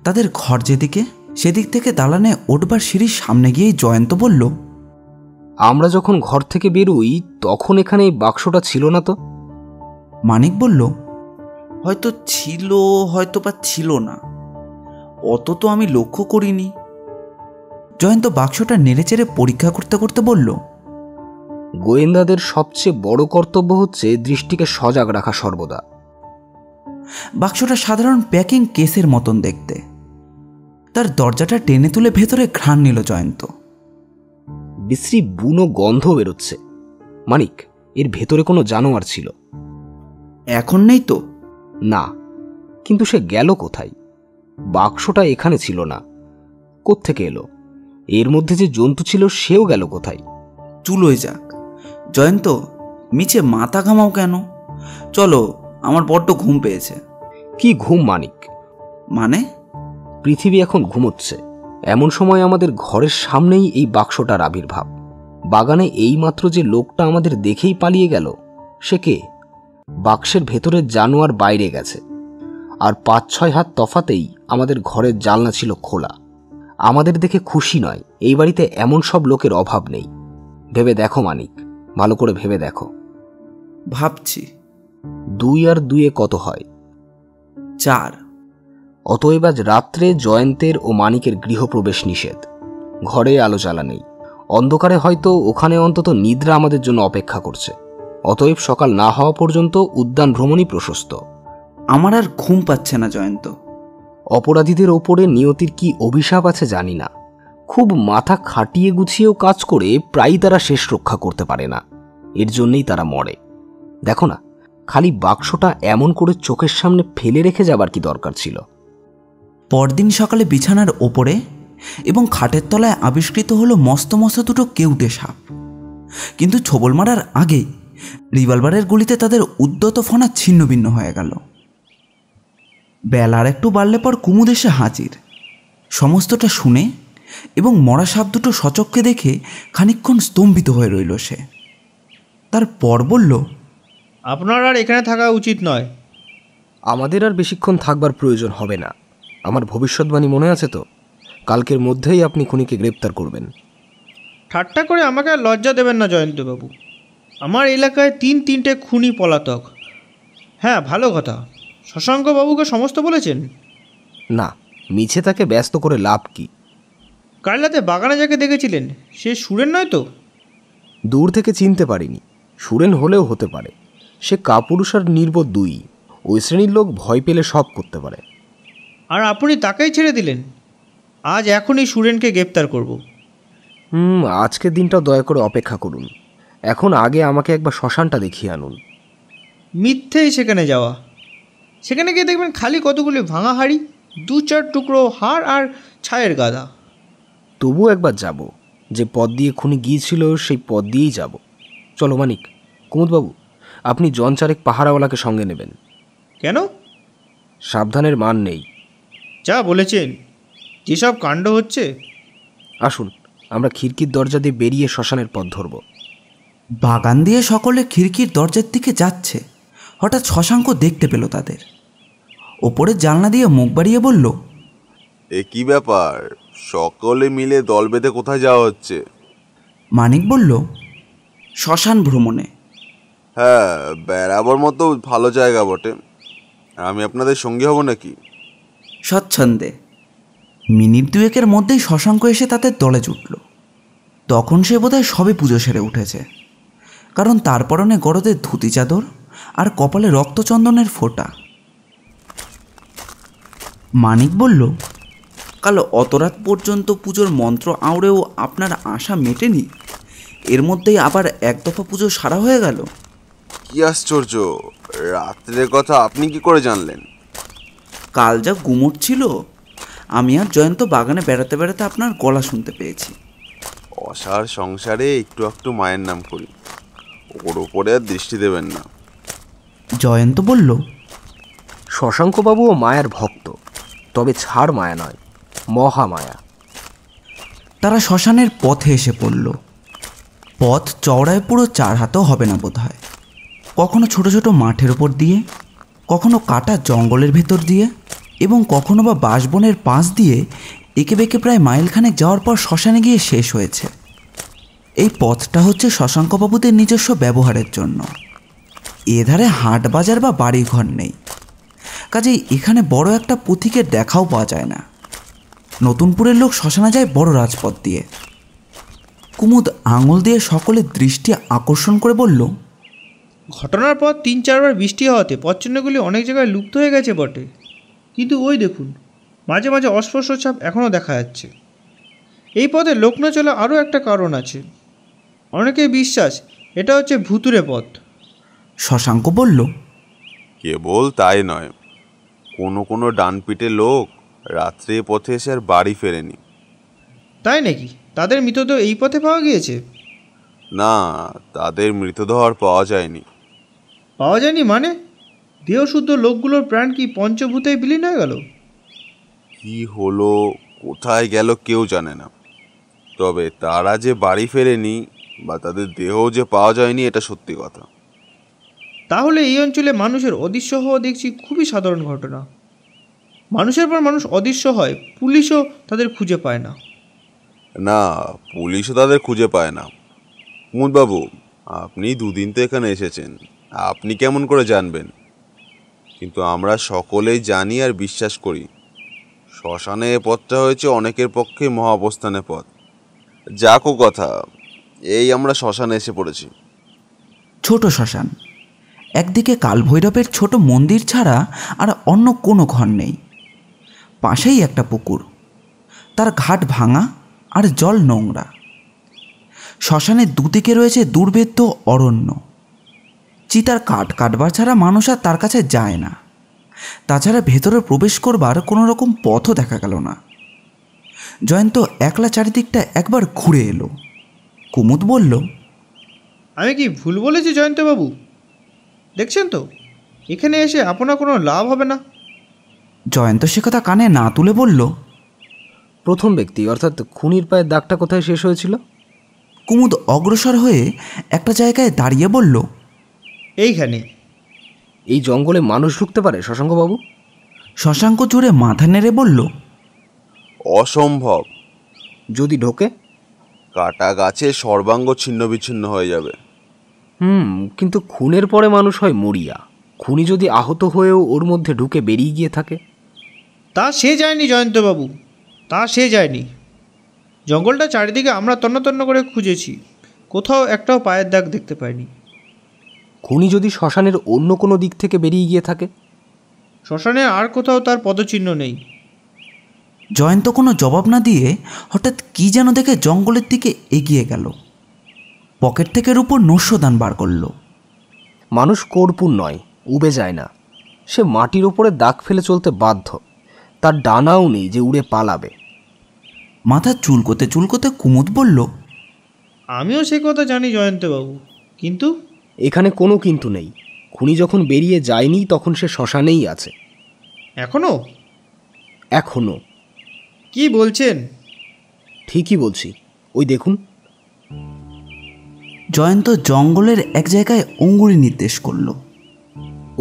তাদের ঘর যেদিকে সেদিক থেকে দালানে ওঠবার সিঁড়ির সামনে গিয়েই জয়ন্ত বলল আমরা যখন ঘর থেকে বেরোই তখন এখানে এই বাক্সটা ছিল না তো মানিক বলল হয়তো ছিল হয়তো বা ছিল না অত তো আমি লক্ষ্য করিনি জয়ন্ত বাক্সটা নেড়েচেড়ে পরীক্ষা করতে করতে বলল গোয়েন্দাদের সবচেয়ে বড় কর্তব্য হচ্ছে দৃষ্টিকে সজাগ রাখা সর্বদা বাক্সটা সাধারণ প্যাকিং কেসের মতন দেখতে তার দরজাটা টেনে তুলে ভেতরে ঘ্রাণ নিল জয়ন্ত বিশ্রী বুনো গন্ধ বেরোচ্ছে মানিক এর ভেতরে কোনো জানোয়ার ছিল এখন নেই তো না কিন্তু সে গেল কোথায় বাক্সটা এখানে ছিল না কোত্থেকে এলো এর মধ্যে যে জন্তু ছিল সেও গেল কোথায় চুলোয় যাক জয়ন্ত মিছে মাথা ঘামাও কেন চলো আমার বড্ড ঘুম পেয়েছে কি ঘুম মানিক মানে পৃথিবী এখন ঘুমোচ্ছে এমন সময় আমাদের ঘরের সামনেই এই বাক্সটার আবির্ভাব বাগানে এইমাত্র যে লোকটা আমাদের দেখেই পালিয়ে গেল সে কে বাক্সের ভেতরের জানোয়ার বাইরে গেছে আর পাঁচ ছয় হাত তফাতেই আমাদের ঘরের জালনা ছিল খোলা আমাদের দেখে খুশি নয় এই বাড়িতে এমন সব লোকের অভাব নেই ভেবে দেখো মানিক ভালো করে ভেবে দেখো ভাবছি দুই আর দুয়ে কত হয় চার অতএব আজ রাত্রে জয়ন্তের ও মানিকের গৃহপ্রবেশ নিষেধ ঘরে আলো জ্বালা নেই অন্ধকারে হয়তো ওখানে অন্তত নিদ্রা আমাদের জন্য অপেক্ষা করছে অতএব সকাল না হওয়া পর্যন্ত উদ্যান ভ্রমণই প্রশস্ত আমার আর ঘুম পাচ্ছে না জয়ন্ত অপরাধীদের ওপরে নিয়তির কি অভিশাপ আছে জানি না খুব মাথা খাটিয়ে গুছিয়েও কাজ করে প্রায়ই তারা শেষ রক্ষা করতে পারে না এর জন্যেই তারা মরে দেখো না খালি বাক্সটা এমন করে চোখের সামনে ফেলে রেখে যাবার কি দরকার ছিল পরদিন সকালে বিছানার ওপরে এবং খাটের তলায় আবিষ্কৃত হলো মস্ত মস্ত দুটো কেউটে সাপ কিন্তু ছবল মারার আগে রিভলভারের গুলিতে তাদের উদ্যত ফনা ছিন্নভিন্ন হয়ে গেল বেলার একটু বাড়লে পর কুমুদ এসে হাজির সমস্তটা শুনে এবং মরা সাপ দুটো সচককে দেখে খানিক্ষণ স্তম্ভিত হয়ে রইল সে তারপর বলল আপনার আর এখানে থাকা উচিত নয় আমাদের আর বেশিক্ষণ থাকবার প্রয়োজন হবে না আমার ভবিষ্যৎবাণী মনে আছে তো কালকের মধ্যেই আপনি খুনিকে গ্রেপ্তার করবেন ঠাট্টা করে আমাকে আর লজ্জা দেবেন না জয়ন্তবাবু আমার এলাকায় তিন তিনটে খুনি পলাতক হ্যাঁ ভালো কথা শশাঙ্কবাবুকে সমস্ত বলেছেন না মিছে তাকে ব্যস্ত করে লাভ কি কাল বাগানে যাকে দেখেছিলেন সে সুরেন নয় তো দূর থেকে চিনতে পারিনি সুরেন হলেও হতে পারে সে কাপুরুষ আর নির্বোধ দুই ওই শ্রেণীর লোক ভয় পেলে সব করতে পারে আর আপনি তাকেই ছেড়ে দিলেন আজ এখনই সুরেনকে গ্রেপ্তার করব হুম আজকের দিনটা দয়া করে অপেক্ষা করুন এখন আগে আমাকে একবার শ্মশানটা দেখিয়ে আনুন মিথ্যেই সেখানে যাওয়া সেখানে গিয়ে দেখবেন খালি কতগুলি ভাঙা হাড়ি দু চার টুকরো হাড় আর ছায়ের গাদা তবু একবার যাব যে পদ দিয়ে খুনি গিয়েছিল সেই পদ দিয়েই যাব চলো মানিক কুমুদবাবু আপনি জন চারেক পাহারাওয়ালাকে সঙ্গে নেবেন কেন সাবধানের মান নেই যা বলেছেন যেসব কাণ্ড হচ্ছে আসুন আমরা খিড়কির দরজা দিয়ে বেরিয়ে শ্মশানের পথ ধরব বাগান দিয়ে সকলে খিড়কির দরজার দিকে যাচ্ছে হঠাৎ শশাঙ্ক দেখতে পেল তাদের ওপরে জানলা দিয়ে মুখ বাড়িয়ে বলল এ কি ব্যাপার সকলে মিলে দল বেঁধে কোথায় যাওয়া হচ্ছে মানিক বলল শ্মশান ভ্রমণে হ্যাঁ বেড়াবার মতো ভালো জায়গা বটে আমি আপনাদের সঙ্গী হব নাকি স্বচ্ছন্দে মিনিট দুয়েকের মধ্যেই শশাঙ্ক এসে তাদের দলে জুটল তখন সে বোধহয় সবে পুজো সেরে উঠেছে কারণ তার পরনে গরদের ধুতি চাদর আর কপালে রক্তচন্দনের ফোঁটা মানিক বলল কাল অত রাত পর্যন্ত পুজোর মন্ত্র আওড়েও আপনার আশা মেটেনি এর মধ্যেই আবার এক দফা পুজো সারা হয়ে গেল কি আশ্চর্য রাত্রের কথা আপনি কি করে জানলেন কাল যা গুমট ছিল আমি আর জয়ন্ত বাগানে বেড়াতে বেড়াতে আপনার গলা শুনতে পেয়েছি অসার সংসারে একটু একটু মায়ের নাম করি ওর ওপরে আর দৃষ্টি দেবেন না জয়ন্ত বলল শশাঙ্কবাবুও মায়ার ভক্ত তবে ছাড় মায়া নয় মহামায়া তারা শ্মশানের পথে এসে পড়ল পথ চওড়ায় পুরো চার হাতেও হবে না বোধ হয় কখনো ছোট ছোট মাঠের ওপর দিয়ে কখনো কাটা জঙ্গলের ভেতর দিয়ে এবং কখনো বা বাঁশবনের পাশ দিয়ে একে বেঁকে প্রায় মাইলখানেক যাওয়ার পর শ্মশানে গিয়ে শেষ হয়েছে এই পথটা হচ্ছে শশাঙ্কবাবুদের নিজস্ব ব্যবহারের জন্য এধারে হাট বাজার বা বাড়িঘর নেই কাজেই এখানে বড় একটা পুঁথিকে দেখাও পাওয়া যায় না নতুনপুরের লোক শ্মশানে যায় বড় রাজপথ দিয়ে কুমুদ আঙুল দিয়ে সকলের দৃষ্টি আকর্ষণ করে বলল ঘটনার পর তিন চারবার বৃষ্টি হওয়াতে পথচিহ্নগুলি অনেক জায়গায় লুপ্ত হয়ে গেছে বটে কিন্তু ওই দেখুন মাঝে মাঝে অস্পষ্ট ছাপ এখনও দেখা যাচ্ছে এই পথে লোক না চলা আরও একটা কারণ আছে অনেকেই বিশ্বাস এটা হচ্ছে ভুতুরে পথ শশাঙ্ক বলল কেবল তাই নয় কোনো কোনো ডানপিটে লোক রাত্রে পথে এসে আর বাড়ি ফেরেনি তাই নাকি তাদের মৃতদেহ এই পথে পাওয়া গিয়েছে না তাদের মৃতদেহ আর পাওয়া যায়নি পাওয়া যায়নি মানে দেহশুদ্ধ লোকগুলোর প্রাণ কি পঞ্চভূতে বিলীন হয়ে গেল কি হলো কোথায় গেল কেউ জানে না তবে তারা যে বাড়ি ফেরেনি বা তাদের দেহ যে পাওয়া যায়নি এটা সত্যি কথা তাহলে এই অঞ্চলে মানুষের অদৃশ্য হওয়া দেখছি খুবই সাধারণ ঘটনা মানুষের পর মানুষ অদৃশ্য হয় পুলিশও তাদের খুঁজে পায় না না পুলিশও তাদের খুঁজে পায় না কুমুদবাবু আপনি দুদিন তো এখানে এসেছেন আপনি কেমন করে জানবেন কিন্তু আমরা সকলেই জানি আর বিশ্বাস করি শ্মশানে এ পথটা হয়েছে অনেকের পক্ষে মহাবস্থানের পথ যাকো কথা এই আমরা শ্মশানে এসে পড়েছি ছোট শ্মশান একদিকে কালভৈরবের ছোট মন্দির ছাড়া আর অন্য কোনো ঘর নেই পাশেই একটা পুকুর তার ঘাট ভাঙা আর জল নোংরা শ্মশানের দুদিকে রয়েছে দুর্বেদ্য অরণ্য চিতার কাঠ কাটবার ছাড়া মানুষ আর তার কাছে যায় না তাছাড়া ভেতরে প্রবেশ করবার কোনো রকম পথও দেখা গেল না জয়ন্ত একলা চারিদিকটা একবার ঘুরে এলো কুমুদ বলল আমি কি ভুল বলেছি জয়ন্তবাবু দেখছেন তো এখানে এসে আপনার কোনো লাভ হবে না জয়ন্ত সে কথা কানে না তুলে বলল প্রথম ব্যক্তি অর্থাৎ খুনির পায়ের দাগটা কোথায় শেষ হয়েছিল কুমুদ অগ্রসর হয়ে একটা জায়গায় দাঁড়িয়ে বলল এইখানে এই জঙ্গলে মানুষ ঢুকতে পারে শশাঙ্কবাবু শশাঙ্ক জোরে মাথা নেড়ে বলল অসম্ভব যদি ঢোকে কাটা গাছে সর্বাঙ্গ ছিন্ন বিচ্ছিন্ন হয়ে যাবে হুম কিন্তু খুনের পরে মানুষ হয় মরিয়া খুনি যদি আহত হয়েও ওর মধ্যে ঢুকে বেরিয়ে গিয়ে থাকে তা সে যায়নি জয়ন্তবাবু তা সে যায়নি জঙ্গলটা চারিদিকে আমরা তন্নতন্ন করে খুঁজেছি কোথাও একটাও পায়ের দাগ দেখতে পাইনি খুনি যদি শ্মশানের অন্য কোনো দিক থেকে বেরিয়ে গিয়ে থাকে শ্মশানে আর কোথাও তার পদচিহ্ন নেই জয়ন্ত কোনো জবাব না দিয়ে হঠাৎ কি যেন দেখে জঙ্গলের দিকে এগিয়ে গেল পকেট থেকে উপর নস্যদান বার করল মানুষ কর্পূর নয় উবে যায় না সে মাটির ওপরে দাগ ফেলে চলতে বাধ্য তার ডানাও নেই যে উড়ে পালাবে মাথা চুলকোতে চুলকোতে কুমুদ বলল আমিও সে কথা জানি জয়ন্তবাবু কিন্তু এখানে কোনো কিন্তু নেই খুনি যখন বেরিয়ে যায়নি তখন সে শ্মশানেই আছে এখনো এখনো কি বলছেন ঠিকই বলছি ওই দেখুন জয়ন্ত জঙ্গলের এক জায়গায় অঙ্গুলি নির্দেশ করলো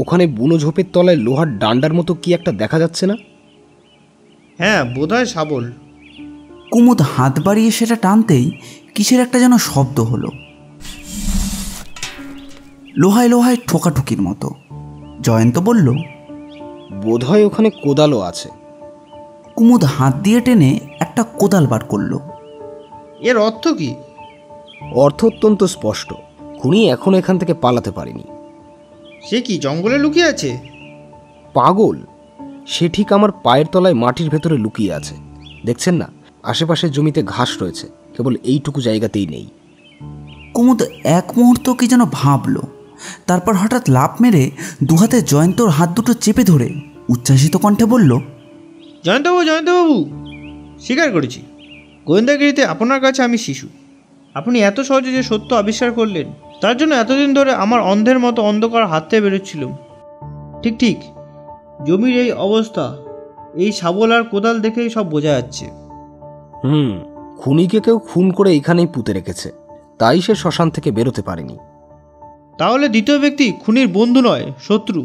ওখানে বুনো ঝোপের তলায় লোহার ডান্ডার মতো কি একটা দেখা যাচ্ছে না হ্যাঁ বোধহয় শাবল কুমুদ হাত বাড়িয়ে সেটা টানতেই কিসের একটা যেন শব্দ হলো লোহায় লোহায় ঠোকাঠুকির মতো জয়ন্ত বলল বোধহয় ওখানে কোদালও আছে কুমুদ হাত দিয়ে টেনে একটা কোদাল বার করল এর অর্থ কি অর্থ অত্যন্ত স্পষ্ট খুনি এখন এখান থেকে পালাতে পারেনি সে কি জঙ্গলে লুকিয়ে আছে পাগল সে ঠিক আমার পায়ের তলায় মাটির ভেতরে লুকিয়ে আছে দেখছেন না আশেপাশের জমিতে ঘাস রয়েছে কেবল এইটুকু জায়গাতেই নেই কুমুদ এক মুহূর্ত কি যেন ভাবলো তারপর হঠাৎ লাভ মেরে দুহাতে জয়ন্তর হাত দুটো চেপে ধরে উচ্ছ্বাসিত কণ্ঠে বলল জয়ন্তবাবু জয়ন্তবাবু স্বীকার করেছি গোয়েন্দাগিরিতে আপনার কাছে আমি শিশু আপনি এত সহজে যে সত্য আবিষ্কার করলেন তার জন্য এতদিন ধরে আমার অন্ধের মতো অন্ধকার হাতে বেরোচ্ছিল ঠিক ঠিক জমির এই অবস্থা এই শাবল আর কোদাল দেখেই সব বোঝা যাচ্ছে হুম খুনিকে কেউ খুন করে এখানেই পুঁতে রেখেছে তাই সে শ্মশান থেকে বেরোতে পারেনি তাহলে দ্বিতীয় ব্যক্তি খুনির বন্ধু নয় শত্রু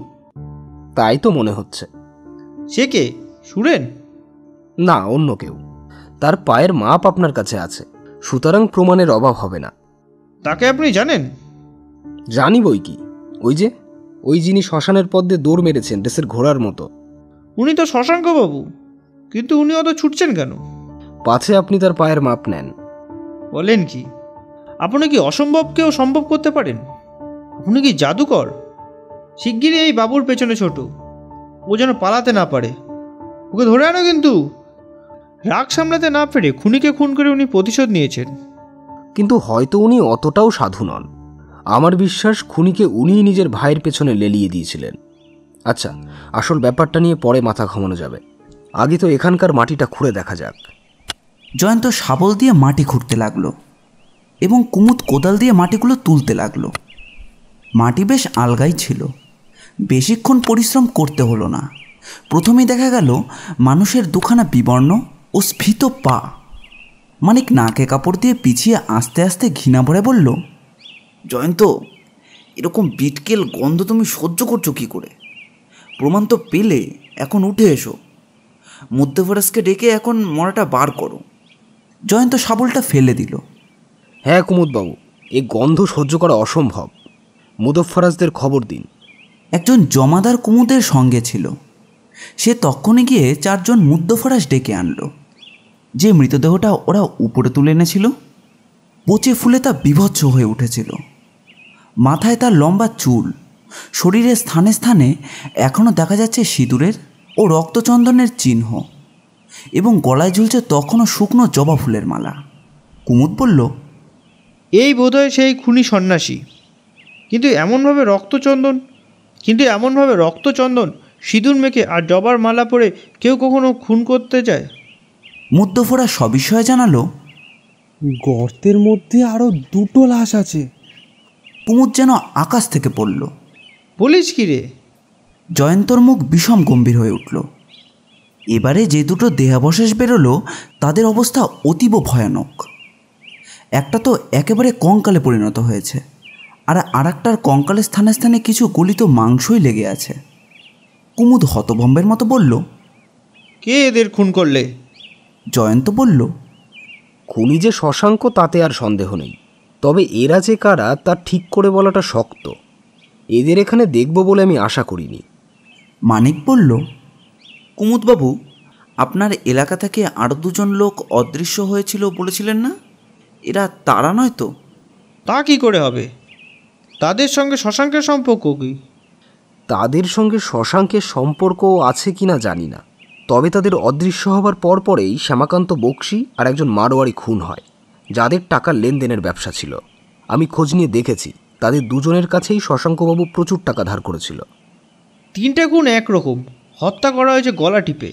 তাই তো মনে হচ্ছে সে কে সুরেন না অন্য কেউ তার পায়ের মাপ আপনার কাছে আছে সুতরাং প্রমাণের অভাব হবে না তাকে আপনি জানেন জানি বই কি ওই যে ওই যিনি শ্মশানের পদ্মে দৌড় মেরেছেন দেশের ঘোড়ার মতো উনি তো শশাঙ্কবাবু কিন্তু উনি অত ছুটছেন কেন পাছে আপনি তার পায়ের মাপ নেন বলেন কি আপনি কি অসম্ভবকেও সম্ভব করতে পারেন উনি কি জাদুকর শিগগিরই এই বাবুর পেছনে ছোট ও যেন পালাতে না পারে ওকে ধরে আনো কিন্তু রাগ সামলাতে না পেরে খুনিকে খুন করে উনি প্রতিশোধ নিয়েছেন কিন্তু হয়তো উনি অতটাও সাধু নন আমার বিশ্বাস খুনিকে উনিই নিজের ভাইয়ের পেছনে লেলিয়ে দিয়েছিলেন আচ্ছা আসল ব্যাপারটা নিয়ে পরে মাথা ঘামানো যাবে আগে তো এখানকার মাটিটা খুঁড়ে দেখা যাক জয়ন্ত শাবল দিয়ে মাটি খুঁড়তে লাগলো এবং কুমুদ কোদাল দিয়ে মাটিগুলো তুলতে লাগলো মাটি বেশ আলগাই ছিল বেশিক্ষণ পরিশ্রম করতে হলো না প্রথমেই দেখা গেল মানুষের দুখানা বিবর্ণ ও স্ফীত পা মানিক নাকে কাপড় দিয়ে পিছিয়ে আস্তে আস্তে ঘৃণা ভরে বলল জয়ন্ত এরকম বিটকেল গন্ধ তুমি সহ্য করছো কী করে প্রমাণ তো পেলে এখন উঠে এসো মধ্যভরাসকে ডেকে এখন মরাটা বার করো জয়ন্ত শাবলটা ফেলে দিল হ্যাঁ কুমুদবাবু এই গন্ধ সহ্য করা অসম্ভব মুদফরাজদের খবর দিন একজন জমাদার কুমুদের সঙ্গে ছিল সে তখনই গিয়ে চারজন মুদ্দফরাজ ডেকে আনলো যে মৃতদেহটা ওরা উপরে তুলে এনেছিল পচে ফুলে তা বিভৎস হয়ে উঠেছিল মাথায় তার লম্বা চুল শরীরের স্থানে স্থানে এখনও দেখা যাচ্ছে সিঁদুরের ও রক্তচন্দনের চিহ্ন এবং গলায় ঝুলছে তখনও শুকনো জবা ফুলের মালা কুমুদ বলল এই বোধহয় সেই খুনি সন্ন্যাসী কিন্তু এমনভাবে রক্তচন্দন কিন্তু এমনভাবে রক্তচন্দন সিঁদুর মেখে আর জবার মালা পরে কেউ কখনো খুন করতে যায় মুদ্দফোরা সবিষয়ে জানালো গর্তের মধ্যে আরও দুটো লাশ আছে কুমুদ যেন আকাশ থেকে পড়ল বলিস কি রে জয়ন্তর মুখ বিষম গম্ভীর হয়ে উঠল এবারে যে দুটো দেহাবশেষ বেরোলো তাদের অবস্থা অতীব ভয়ানক একটা তো একেবারে কঙ্কালে পরিণত হয়েছে আর আরেকটার কঙ্কালের স্থানে স্থানে কিছু গলিত মাংসই লেগে আছে কুমুদ হতভম্বের মতো বলল কে এদের খুন করলে জয়ন্ত বলল খুনি যে শশাঙ্ক তাতে আর সন্দেহ নেই তবে এরা যে কারা তা ঠিক করে বলাটা শক্ত এদের এখানে দেখব বলে আমি আশা করিনি মানিক বলল কুমুদবাবু আপনার এলাকা থেকে আরও দুজন লোক অদৃশ্য হয়েছিল বলেছিলেন না এরা তারা নয় তো তা কি করে হবে তাদের সঙ্গে শশাঙ্কের সম্পর্ক কী তাদের সঙ্গে শশাঙ্কের সম্পর্ক আছে কি না জানি না তবে তাদের অদৃশ্য হবার পরপরেই শ্যামাকান্ত বক্সি আর একজন মারোয়ারি খুন হয় যাদের টাকার লেনদেনের ব্যবসা ছিল আমি খোঁজ নিয়ে দেখেছি তাদের দুজনের কাছেই শশাঙ্কবাবু প্রচুর টাকা ধার করেছিল তিনটে খুন একরকম হত্যা করা হয়েছে গলা টিপে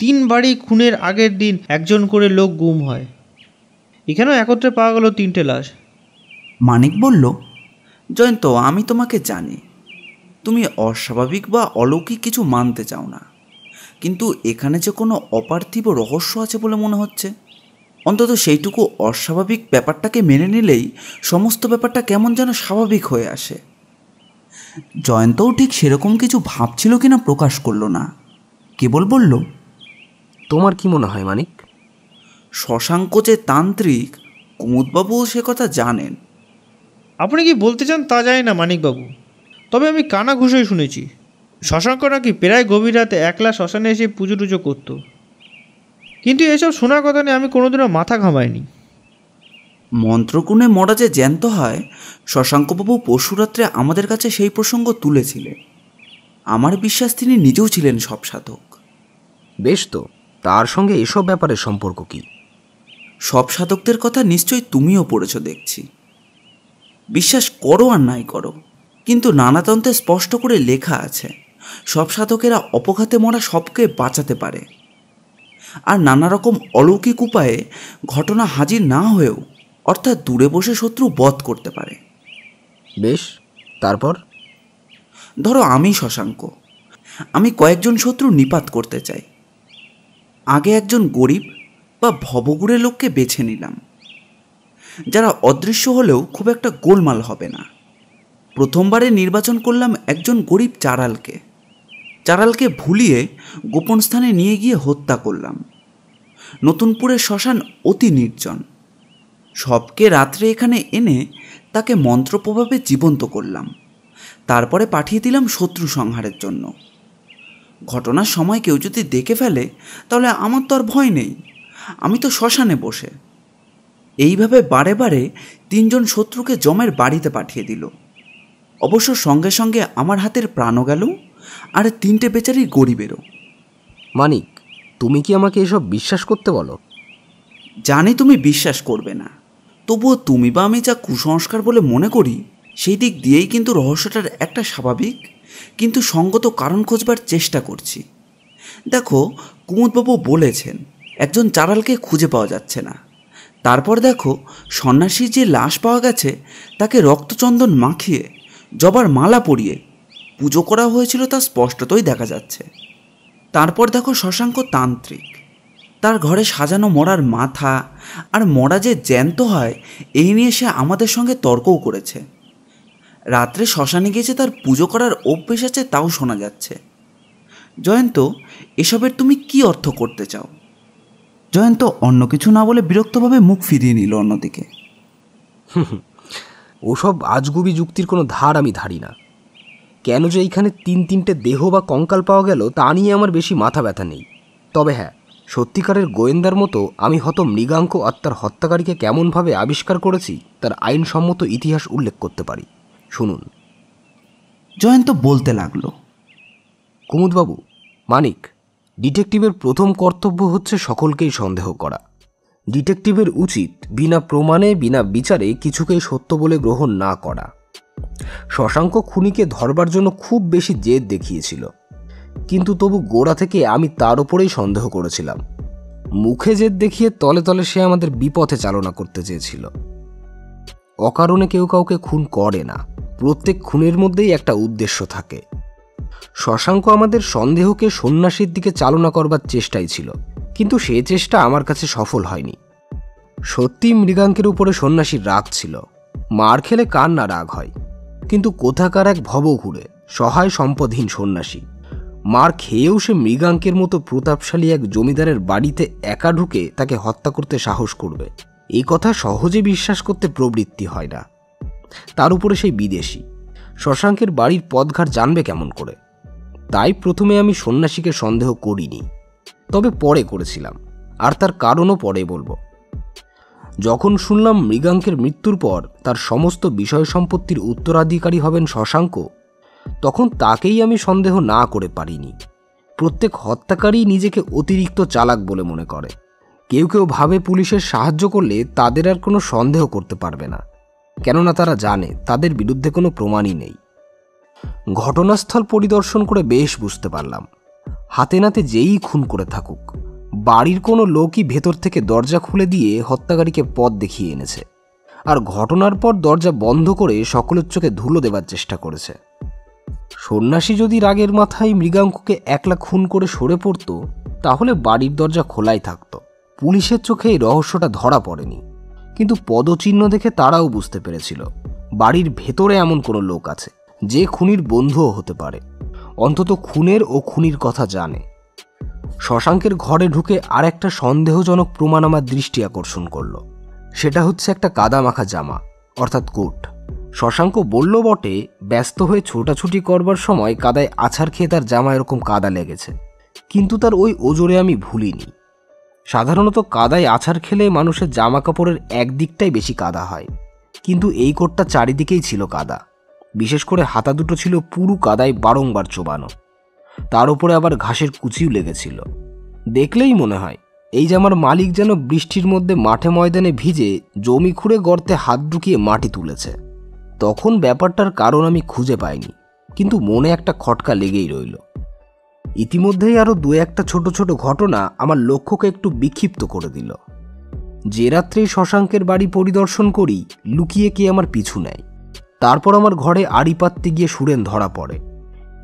তিন বাড়ি খুনের আগের দিন একজন করে লোক গুম হয় এখানেও একত্রে পাওয়া গেল তিনটে লাশ মানিক বলল জয়ন্ত আমি তোমাকে জানি তুমি অস্বাভাবিক বা অলৌকিক কিছু মানতে চাও না কিন্তু এখানে যে কোনো অপার্থিব রহস্য আছে বলে মনে হচ্ছে অন্তত সেইটুকু অস্বাভাবিক ব্যাপারটাকে মেনে নিলেই সমস্ত ব্যাপারটা কেমন যেন স্বাভাবিক হয়ে আসে জয়ন্তও ঠিক সেরকম কিছু ভাবছিল কিনা প্রকাশ করলো না কেবল বলল তোমার কি মনে হয় মানিক শশাঙ্ক যে তান্ত্রিক কুমুদবাবুও সে কথা জানেন আপনি কি বলতে চান তা জানি না মানিকবাবু তবে আমি কানা ঘুষোই শুনেছি শশাঙ্ক নাকি প্রায় গভীর রাতে একলা শ্মশানে এসে পুজো টুজো করত কিন্তু এসব শোনার কথা নিয়ে আমি কোনোদিনও মাথা ঘামাইনি মন্ত্রকুণে মরা যে জ্যান্ত হয় শশাঙ্কবাবু পশুরাত্রে আমাদের কাছে সেই প্রসঙ্গ তুলেছিলেন আমার বিশ্বাস তিনি নিজেও ছিলেন সব সাধক বেশ তো তার সঙ্গে এসব ব্যাপারে সম্পর্ক কি সব সাধকদের কথা নিশ্চয়ই তুমিও পড়েছ দেখছি বিশ্বাস করো আর নাই করো কিন্তু নানাতন্ত্রে স্পষ্ট করে লেখা আছে সব সাধকেরা অপঘাতে মরা সবকে বাঁচাতে পারে আর নানা রকম অলৌকিক উপায়ে ঘটনা হাজির না হয়েও অর্থাৎ দূরে বসে শত্রু বধ করতে পারে বেশ তারপর ধরো আমি শশাঙ্ক আমি কয়েকজন শত্রু নিপাত করতে চাই আগে একজন গরিব বা ভবগুড়ে লোককে বেছে নিলাম যারা অদৃশ্য হলেও খুব একটা গোলমাল হবে না প্রথমবারে নির্বাচন করলাম একজন গরিব চারালকে চারালকে ভুলিয়ে গোপন স্থানে নিয়ে গিয়ে হত্যা করলাম নতুনপুরের শ্মশান অতি নির্জন সবকে রাত্রে এখানে এনে তাকে মন্ত্রপ্রভাবে জীবন্ত করলাম তারপরে পাঠিয়ে দিলাম শত্রু সংহারের জন্য ঘটনার সময় কেউ যদি দেখে ফেলে তাহলে আমার তো আর ভয় নেই আমি তো শ্মশানে বসে এইভাবে বারে বারে তিনজন শত্রুকে জমের বাড়িতে পাঠিয়ে দিল অবশ্য সঙ্গে সঙ্গে আমার হাতের প্রাণও গেল আর তিনটে বেচারি গরিবেরও মানিক তুমি কি আমাকে এসব বিশ্বাস করতে বলো জানি তুমি বিশ্বাস করবে না তবুও তুমি বা আমি যা কুসংস্কার বলে মনে করি সেই দিক দিয়েই কিন্তু রহস্যটার একটা স্বাভাবিক কিন্তু সঙ্গত কারণ খোঁজবার চেষ্টা করছি দেখো কুমুদবাবু বলেছেন একজন চারালকে খুঁজে পাওয়া যাচ্ছে না তারপর দেখো সন্ন্যাসীর যে লাশ পাওয়া গেছে তাকে রক্তচন্দন মাখিয়ে জবার মালা পরিয়ে পুজো করা হয়েছিল তা স্পষ্টতই দেখা যাচ্ছে তারপর দেখো শশাঙ্ক তান্ত্রিক তার ঘরে সাজানো মরার মাথা আর মরা যে জ্যান্ত হয় এই নিয়ে সে আমাদের সঙ্গে তর্কও করেছে রাত্রে শ্মশানে গিয়েছে তার পুজো করার অভ্যেস আছে তাও শোনা যাচ্ছে জয়ন্ত এসবের তুমি কি অর্থ করতে চাও জয়ন্ত অন্য কিছু না বলে বিরক্তভাবে মুখ ফিরিয়ে নিল অন্যদিকে ওসব আজগুবি যুক্তির কোনো ধার আমি ধারি না কেন যে এইখানে তিন তিনটে দেহ বা কঙ্কাল পাওয়া গেল তা নিয়ে আমার বেশি মাথা ব্যথা নেই তবে হ্যাঁ সত্যিকারের গোয়েন্দার মতো আমি হত মৃগাঙ্ক আত্মার হত্যাকারীকে কেমনভাবে আবিষ্কার করেছি তার আইনসম্মত ইতিহাস উল্লেখ করতে পারি শুনুন জয়ন্ত বলতে লাগলো কুমুদবাবু মানিক ডিটেকটিভের প্রথম কর্তব্য হচ্ছে সকলকেই সন্দেহ করা ডিটেকটিভের উচিত বিনা প্রমাণে বিনা বিচারে কিছুকেই সত্য বলে গ্রহণ না করা শশাঙ্ক খুনিকে ধরবার জন্য খুব বেশি জেদ দেখিয়েছিল কিন্তু তবু গোড়া থেকে আমি তার উপরেই সন্দেহ করেছিলাম মুখে জেদ দেখিয়ে তলে তলে সে আমাদের বিপথে চালনা করতে চেয়েছিল অকারণে কেউ কাউকে খুন করে না প্রত্যেক খুনের মধ্যেই একটা উদ্দেশ্য থাকে শশাঙ্ক আমাদের সন্দেহকে সন্ন্যাসীর দিকে চালনা করবার চেষ্টাই ছিল কিন্তু সে চেষ্টা আমার কাছে সফল হয়নি সত্যি মৃগাঙ্কের উপরে সন্ন্যাসীর রাগ ছিল মার খেলে কার না রাগ হয় কিন্তু কোথাকার এক ভব ঘুরে সহায় সম্পদহীন সন্ন্যাসী মার খেয়েও সে মৃগাঙ্কের মতো প্রতাপশালী এক জমিদারের বাড়িতে একা ঢুকে তাকে হত্যা করতে সাহস করবে এই কথা সহজে বিশ্বাস করতে প্রবৃত্তি হয় না তার উপরে সেই বিদেশি শশাঙ্কের বাড়ির পথঘাট জানবে কেমন করে তাই প্রথমে আমি সন্ন্যাসীকে সন্দেহ করিনি তবে পরে করেছিলাম আর তার কারণও পরে বলবো যখন শুনলাম মৃগাঙ্কের মৃত্যুর পর তার সমস্ত বিষয় সম্পত্তির উত্তরাধিকারী হবেন শশাঙ্ক তখন তাকেই আমি সন্দেহ না করে পারিনি প্রত্যেক হত্যাকারী নিজেকে অতিরিক্ত চালাক বলে মনে করে কেউ কেউ ভাবে পুলিশের সাহায্য করলে তাদের আর কোনো সন্দেহ করতে পারবে না কেননা তারা জানে তাদের বিরুদ্ধে কোনো প্রমাণই নেই ঘটনাস্থল পরিদর্শন করে বেশ বুঝতে পারলাম হাতে নাতে যেই খুন করে থাকুক বাড়ির কোনো লোকই ভেতর থেকে দরজা খুলে দিয়ে হত্যাকারীকে পথ দেখিয়ে এনেছে আর ঘটনার পর দরজা বন্ধ করে সকলের চোখে ধুলো দেবার চেষ্টা করেছে সন্ন্যাসী যদি রাগের মাথায় মৃগাঙ্কুকে একলা খুন করে সরে পড়ত তাহলে বাড়ির দরজা খোলাই থাকত পুলিশের চোখে এই রহস্যটা ধরা পড়েনি কিন্তু পদচিহ্ন দেখে তারাও বুঝতে পেরেছিল বাড়ির ভেতরে এমন কোনো লোক আছে যে খুনির বন্ধুও হতে পারে অন্তত খুনের ও খুনির কথা জানে শশাঙ্কের ঘরে ঢুকে আর একটা সন্দেহজনক প্রমাণ আমার দৃষ্টি আকর্ষণ করলো সেটা হচ্ছে একটা কাদা মাখা জামা অর্থাৎ কোট শশাঙ্ক বলল বটে ব্যস্ত হয়ে ছোটাছুটি করবার সময় কাদায় আছাড় খেয়ে তার জামা এরকম কাদা লেগেছে কিন্তু তার ওই ওজোরে আমি ভুলিনি সাধারণত কাদায় আছাড় খেলে মানুষের জামা কাপড়ের একদিকটাই বেশি কাদা হয় কিন্তু এই কোটটা চারিদিকেই ছিল কাদা বিশেষ করে হাতা দুটো ছিল পুরু কাদায় বারংবার চোবানো তার উপরে আবার ঘাসের কুচিও লেগেছিল দেখলেই মনে হয় এই জামার মালিক যেন বৃষ্টির মধ্যে মাঠে ময়দানে ভিজে জমি খুঁড়ে গর্তে হাত ঢুকিয়ে মাটি তুলেছে তখন ব্যাপারটার কারণ আমি খুঁজে পাইনি কিন্তু মনে একটা খটকা লেগেই রইল ইতিমধ্যেই আরও দু একটা ছোট ছোট ঘটনা আমার লক্ষ্যকে একটু বিক্ষিপ্ত করে দিল যে রাত্রে শশাঙ্কের বাড়ি পরিদর্শন করি লুকিয়ে কে আমার পিছু নেয় তারপর আমার ঘরে আড়ি পাততে গিয়ে সুরেন ধরা পড়ে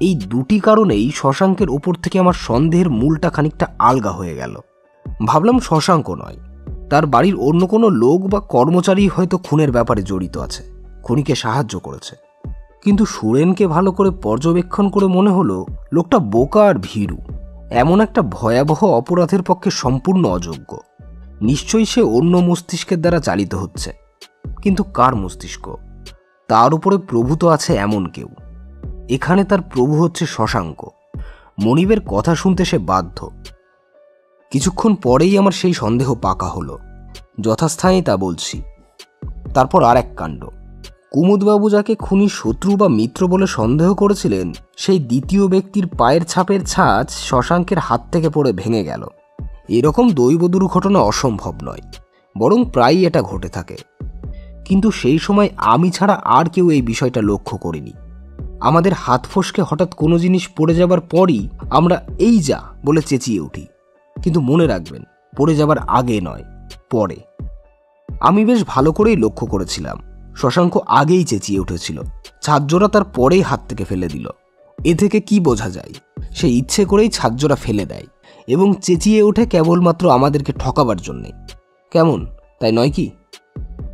এই দুটি কারণেই শশাঙ্কের ওপর থেকে আমার সন্দেহের মূলটা খানিকটা আলগা হয়ে গেল ভাবলাম শশাঙ্ক নয় তার বাড়ির অন্য কোনো লোক বা কর্মচারী হয়তো খুনের ব্যাপারে জড়িত আছে খুনিকে সাহায্য করেছে কিন্তু সুরেনকে ভালো করে পর্যবেক্ষণ করে মনে হলো লোকটা বোকা আর ভীরু এমন একটা ভয়াবহ অপরাধের পক্ষে সম্পূর্ণ অযোগ্য নিশ্চয়ই সে অন্য মস্তিষ্কের দ্বারা চালিত হচ্ছে কিন্তু কার মস্তিষ্ক তার উপরে প্রভু তো আছে এমন কেউ এখানে তার প্রভু হচ্ছে শশাঙ্ক মনিবের কথা শুনতে সে বাধ্য কিছুক্ষণ পরেই আমার সেই সন্দেহ পাকা হলো যথাস্থানেই তা বলছি তারপর আর এক কাণ্ড কুমুদবাবু যাকে খুনি শত্রু বা মিত্র বলে সন্দেহ করেছিলেন সেই দ্বিতীয় ব্যক্তির পায়ের ছাপের ছাঁচ শশাঙ্কের হাত থেকে পড়ে ভেঙে গেল এরকম দৈব দুর্ঘটনা অসম্ভব নয় বরং প্রায়ই এটা ঘটে থাকে কিন্তু সেই সময় আমি ছাড়া আর কেউ এই বিষয়টা লক্ষ্য করিনি আমাদের হাত ফসকে হঠাৎ কোনো জিনিস পড়ে যাবার পরই আমরা এই যা বলে চেঁচিয়ে উঠি কিন্তু মনে রাখবেন পড়ে যাবার আগে নয় পরে আমি বেশ ভালো করেই লক্ষ্য করেছিলাম শশাঙ্ক আগেই চেঁচিয়ে উঠেছিল ছাদজোড়া তার পরেই হাত থেকে ফেলে দিল এ থেকে কি বোঝা যায় সে ইচ্ছে করেই ছাদজোড়া ফেলে দেয় এবং চেঁচিয়ে ওঠে কেবলমাত্র আমাদেরকে ঠকাবার জন্যে কেমন তাই নয় কি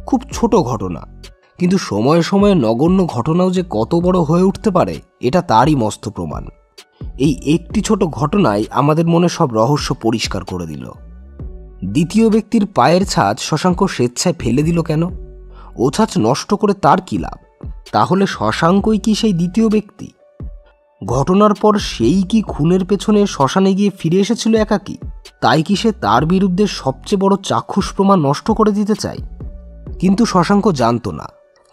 খুব ছোট ঘটনা কিন্তু সময়ে সময়ে নগণ্য ঘটনাও যে কত বড় হয়ে উঠতে পারে এটা তারই মস্ত প্রমাণ এই একটি ছোট ঘটনাই আমাদের মনে সব রহস্য পরিষ্কার করে দিল দ্বিতীয় ব্যক্তির পায়ের ছাদ শশাঙ্ক স্বেচ্ছায় ফেলে দিল কেন ওছাচ নষ্ট করে তার কী লাভ তাহলে শশাঙ্কই কি সেই দ্বিতীয় ব্যক্তি ঘটনার পর সেই কি খুনের পেছনে শ্মশানে গিয়ে ফিরে এসেছিল একাকি তাই কি সে তার বিরুদ্ধে সবচেয়ে বড় চাক্ষুষ প্রমাণ নষ্ট করে দিতে চায় কিন্তু শশাঙ্ক জানত না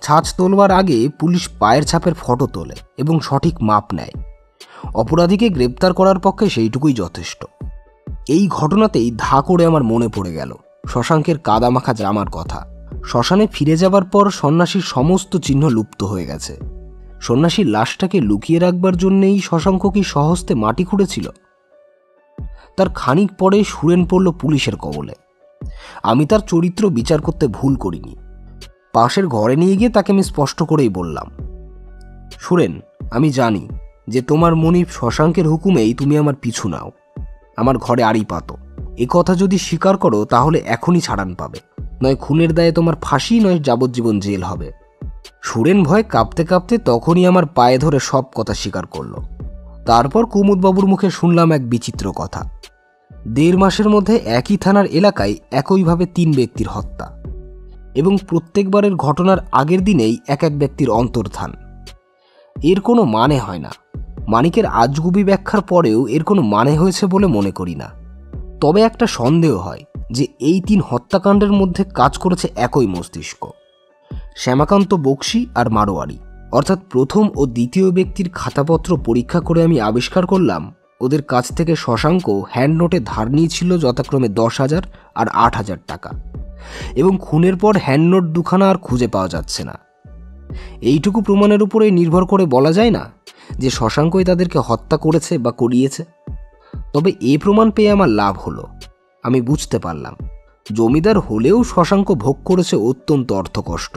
ছাঁচ তোলবার আগে পুলিশ পায়ের ছাপের ফটো তোলে এবং সঠিক মাপ নেয় অপরাধীকে গ্রেপ্তার করার পক্ষে সেইটুকুই যথেষ্ট এই ঘটনাতেই ধা করে আমার মনে পড়ে গেল শশাঙ্কের কাদামাখা জামার কথা শ্মশানে ফিরে যাবার পর সন্ন্যাসীর সমস্ত চিহ্ন লুপ্ত হয়ে গেছে সন্ন্যাসীর লাশটাকে লুকিয়ে রাখবার জন্যেই শশাঙ্ক কি সহস্তে মাটি খুঁড়েছিল তার খানিক পরে সুরেন পড়ল পুলিশের কবলে আমি তার চরিত্র বিচার করতে ভুল করিনি পাশের ঘরে নিয়ে গিয়ে তাকে আমি স্পষ্ট করেই বললাম সুরেন আমি জানি যে তোমার মনিব শশাঙ্কের হুকুমেই তুমি আমার পিছু নাও আমার ঘরে আড়ি পাতো এ কথা যদি স্বীকার করো তাহলে এখনই ছাড়ান পাবে নয় খুনের দায়ে তোমার ফাঁসি নয় যাবজ্জীবন জেল হবে সুরেন ভয় কাঁপতে কাঁপতে তখনই আমার পায়ে ধরে সব কথা স্বীকার করলো তারপর কুমুদবাবুর মুখে শুনলাম এক বিচিত্র কথা দেড় মাসের মধ্যে একই থানার এলাকায় একইভাবে তিন ব্যক্তির হত্যা এবং প্রত্যেকবারের ঘটনার আগের দিনেই এক এক ব্যক্তির অন্তর্ধান এর কোনো মানে হয় না মানিকের আজগুবি ব্যাখ্যার পরেও এর কোনো মানে হয়েছে বলে মনে করি না তবে একটা সন্দেহ হয় যে এই তিন হত্যাকাণ্ডের মধ্যে কাজ করেছে একই মস্তিষ্ক শ্যামাকান্ত বক্সি আর মারোয়ারি অর্থাৎ প্রথম ও দ্বিতীয় ব্যক্তির খাতাপত্র পরীক্ষা করে আমি আবিষ্কার করলাম ওদের কাছ থেকে শশাঙ্ক হ্যান্ডনোটে ধার নিয়েছিল যথাক্রমে দশ হাজার আর আট হাজার টাকা এবং খুনের পর হ্যান্ডনোট দুখানা আর খুঁজে পাওয়া যাচ্ছে না এইটুকু প্রমাণের উপরে নির্ভর করে বলা যায় না যে শশাঙ্কই তাদেরকে হত্যা করেছে বা করিয়েছে তবে এ প্রমাণ পেয়ে আমার লাভ হলো আমি বুঝতে পারলাম জমিদার হলেও শশাঙ্ক ভোগ করেছে অত্যন্ত অর্থকষ্ট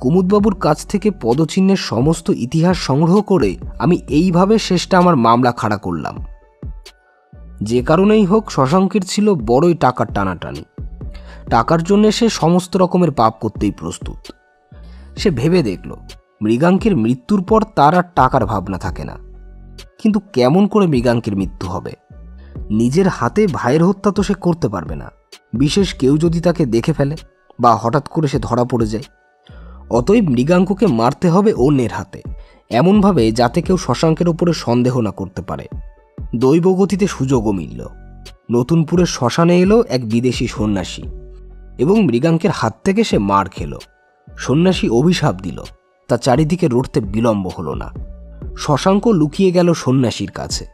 কুমুদবাবুর কাছ থেকে পদচিহ্নের সমস্ত ইতিহাস সংগ্রহ করে আমি এইভাবে শেষটা আমার মামলা খাড়া করলাম যে কারণেই হোক শশাঙ্কের ছিল বড়ই টাকার টানাটানি টাকার জন্যে সে সমস্ত রকমের পাপ করতেই প্রস্তুত সে ভেবে দেখল মৃগাঙ্কের মৃত্যুর পর তার আর টাকার ভাবনা থাকে না কিন্তু কেমন করে মৃগাঙ্কের মৃত্যু হবে নিজের হাতে ভাইয়ের হত্যা তো সে করতে পারবে না বিশেষ কেউ যদি তাকে দেখে ফেলে বা হঠাৎ করে সে ধরা পড়ে যায় অতএব মৃগাঙ্ককে মারতে হবে অন্যের হাতে এমনভাবে যাতে কেউ শশাঙ্কের ওপরে সন্দেহ না করতে পারে দৈবগতিতে সুযোগও মিলল নতুনপুরের শ্মশানে এলো এক বিদেশি সন্ন্যাসী এবং মৃগাঙ্কের হাত থেকে সে মার খেল সন্ন্যাসী অভিশাপ দিল তা চারিদিকে রড়তে বিলম্ব হল না শশাঙ্ক লুকিয়ে গেল সন্ন্যাসীর কাছে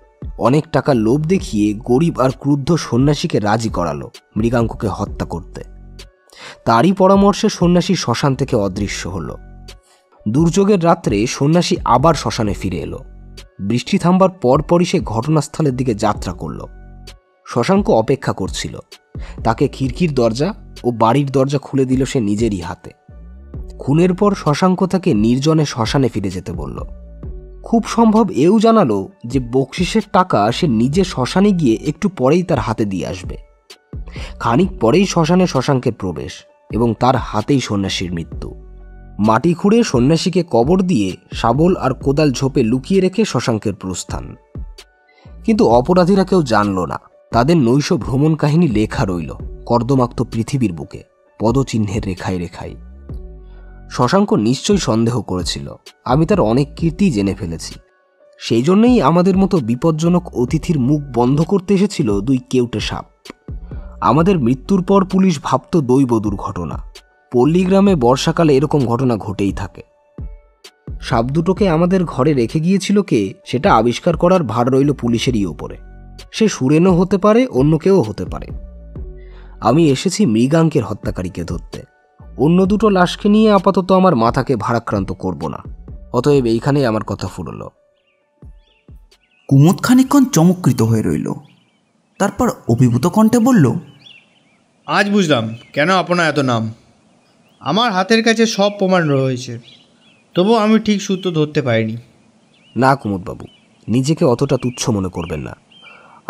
অনেক টাকা লোভ দেখিয়ে গরিব আর ক্রুদ্ধ সন্ন্যাসীকে রাজি করালো মৃগাঙ্ককে হত্যা করতে তারই পরামর্শে সন্ন্যাসী শ্মশান থেকে অদৃশ্য হল দুর্যোগের রাত্রে সন্ন্যাসী আবার শ্মশানে ফিরে এলো বৃষ্টি থামবার পরপরই সে ঘটনাস্থলের দিকে যাত্রা করল শশাঙ্ক অপেক্ষা করছিল তাকে খিড়কির দরজা ও বাড়ির দরজা খুলে দিল সে নিজেরই হাতে খুনের পর শশাঙ্ক তাকে নির্জনে শ্মশানে ফিরে যেতে বলল খুব সম্ভব এও জানালো যে বকশিসের টাকা সে নিজে শ্মশানে গিয়ে একটু পরেই তার হাতে দিয়ে আসবে খানিক পরেই শ্মশানে শশাঙ্কের প্রবেশ এবং তার হাতেই সন্ন্যাসীর মৃত্যু মাটি খুঁড়ে সন্ন্যাসীকে কবর দিয়ে শাবল আর কোদাল ঝোপে লুকিয়ে রেখে শশাঙ্কের প্রস্থান কিন্তু অপরাধীরা কেউ জানল না তাদের নৈশ ভ্রমণ কাহিনী লেখা রইল কর্দমাক্ত পৃথিবীর বুকে পদচিহ্নের রেখায় রেখায় শশাঙ্ক নিশ্চয়ই সন্দেহ করেছিল আমি তার অনেক কীর্তি জেনে ফেলেছি সেই জন্যেই আমাদের মতো বিপজ্জনক অতিথির মুখ বন্ধ করতে এসেছিল দুই কেউটে সাপ আমাদের মৃত্যুর পর পুলিশ ভাবত দৈব দুর্ঘটনা পল্লীগ্রামে বর্ষাকালে এরকম ঘটনা ঘটেই থাকে সাপ দুটোকে আমাদের ঘরে রেখে গিয়েছিল কে সেটা আবিষ্কার করার ভার রইল পুলিশেরই ওপরে সে সুরেনও হতে পারে অন্য কেউ হতে পারে আমি এসেছি মৃগাঙ্কের হত্যাকারীকে ধরতে অন্য দুটো লাশকে নিয়ে আপাতত আমার মাথাকে ভারাক্রান্ত করব না অতএব এইখানেই আমার কথা ফুরল কুমুদ খানিক্ষণ চমৎকৃত হয়ে রইল তারপর অভিভূত কণ্ঠে বলল আজ বুঝলাম কেন আপনার এত নাম আমার হাতের কাছে সব প্রমাণ রয়েছে তবু আমি ঠিক সূত্র ধরতে পারিনি না কুমুদবাবু নিজেকে অতটা তুচ্ছ মনে করবেন না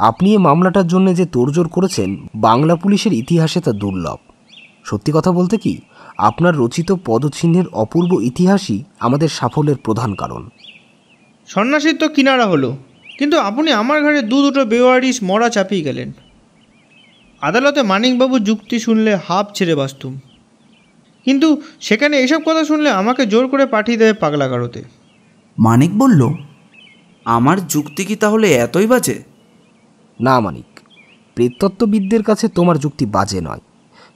আপনি এ মামলাটার জন্য যে তোড়জোড় করেছেন বাংলা পুলিশের ইতিহাসে তা দুর্লভ সত্যি কথা বলতে কি আপনার রচিত পদচিহ্নের অপূর্ব ইতিহাসই আমাদের সাফল্যের প্রধান কারণ সন্ন্যাসীর তো কিনারা হলো কিন্তু আপনি আমার ঘরে দু দুটো বেওয়ারিস মরা চাপিয়ে গেলেন আদালতে মানিকবাবু যুক্তি শুনলে হাফ ছেড়ে বাস্তুম কিন্তু সেখানে এসব কথা শুনলে আমাকে জোর করে পাঠিয়ে দেবে পাগলাগারোতে মানিক বলল আমার যুক্তি কি তাহলে এতই বাজে না মানিক প্রেতত্ত্ববিদদের কাছে তোমার যুক্তি বাজে নয়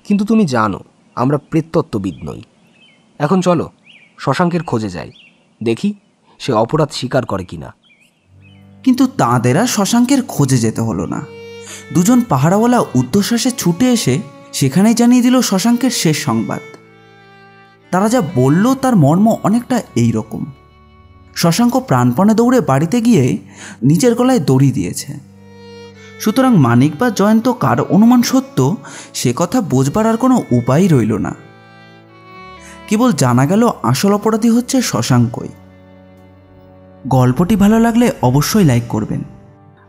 কিন্তু তুমি জানো আমরা প্রেতত্ত্ববিদ নই এখন চলো শশাঙ্কের খোঁজে যাই দেখি সে অপরাধ স্বীকার করে কিনা কিন্তু তাঁদের আর শশাঙ্কের খোঁজে যেতে হলো না দুজন পাহারাওয়ালা উর্ধ্বশ্বাসে ছুটে এসে সেখানেই জানিয়ে দিল শশাঙ্কের শেষ সংবাদ তারা যা বলল তার মর্ম অনেকটা এই রকম শশাঙ্ক প্রাণপণে দৌড়ে বাড়িতে গিয়ে নিজের গলায় দড়ি দিয়েছে সুতরাং মানিক বা জয়ন্ত কার অনুমান সত্য সে কথা বোঝবার আর কোনো উপায় রইল না কেবল জানা গেল আসল অপরাধী হচ্ছে শশাঙ্কই গল্পটি ভালো লাগলে অবশ্যই লাইক করবেন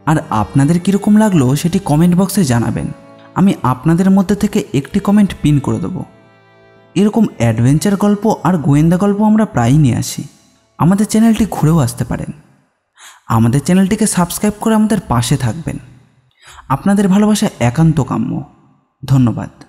আর আপনাদের কীরকম লাগলো সেটি কমেন্ট বক্সে জানাবেন আমি আপনাদের মধ্যে থেকে একটি কমেন্ট পিন করে দেবো এরকম অ্যাডভেঞ্চার গল্প আর গোয়েন্দা গল্প আমরা প্রায়ই নিয়ে আসি আমাদের চ্যানেলটি ঘুরেও আসতে পারেন আমাদের চ্যানেলটিকে সাবস্ক্রাইব করে আমাদের পাশে থাকবেন আপনাদের ভালোবাসা একান্ত কাম্য ধন্যবাদ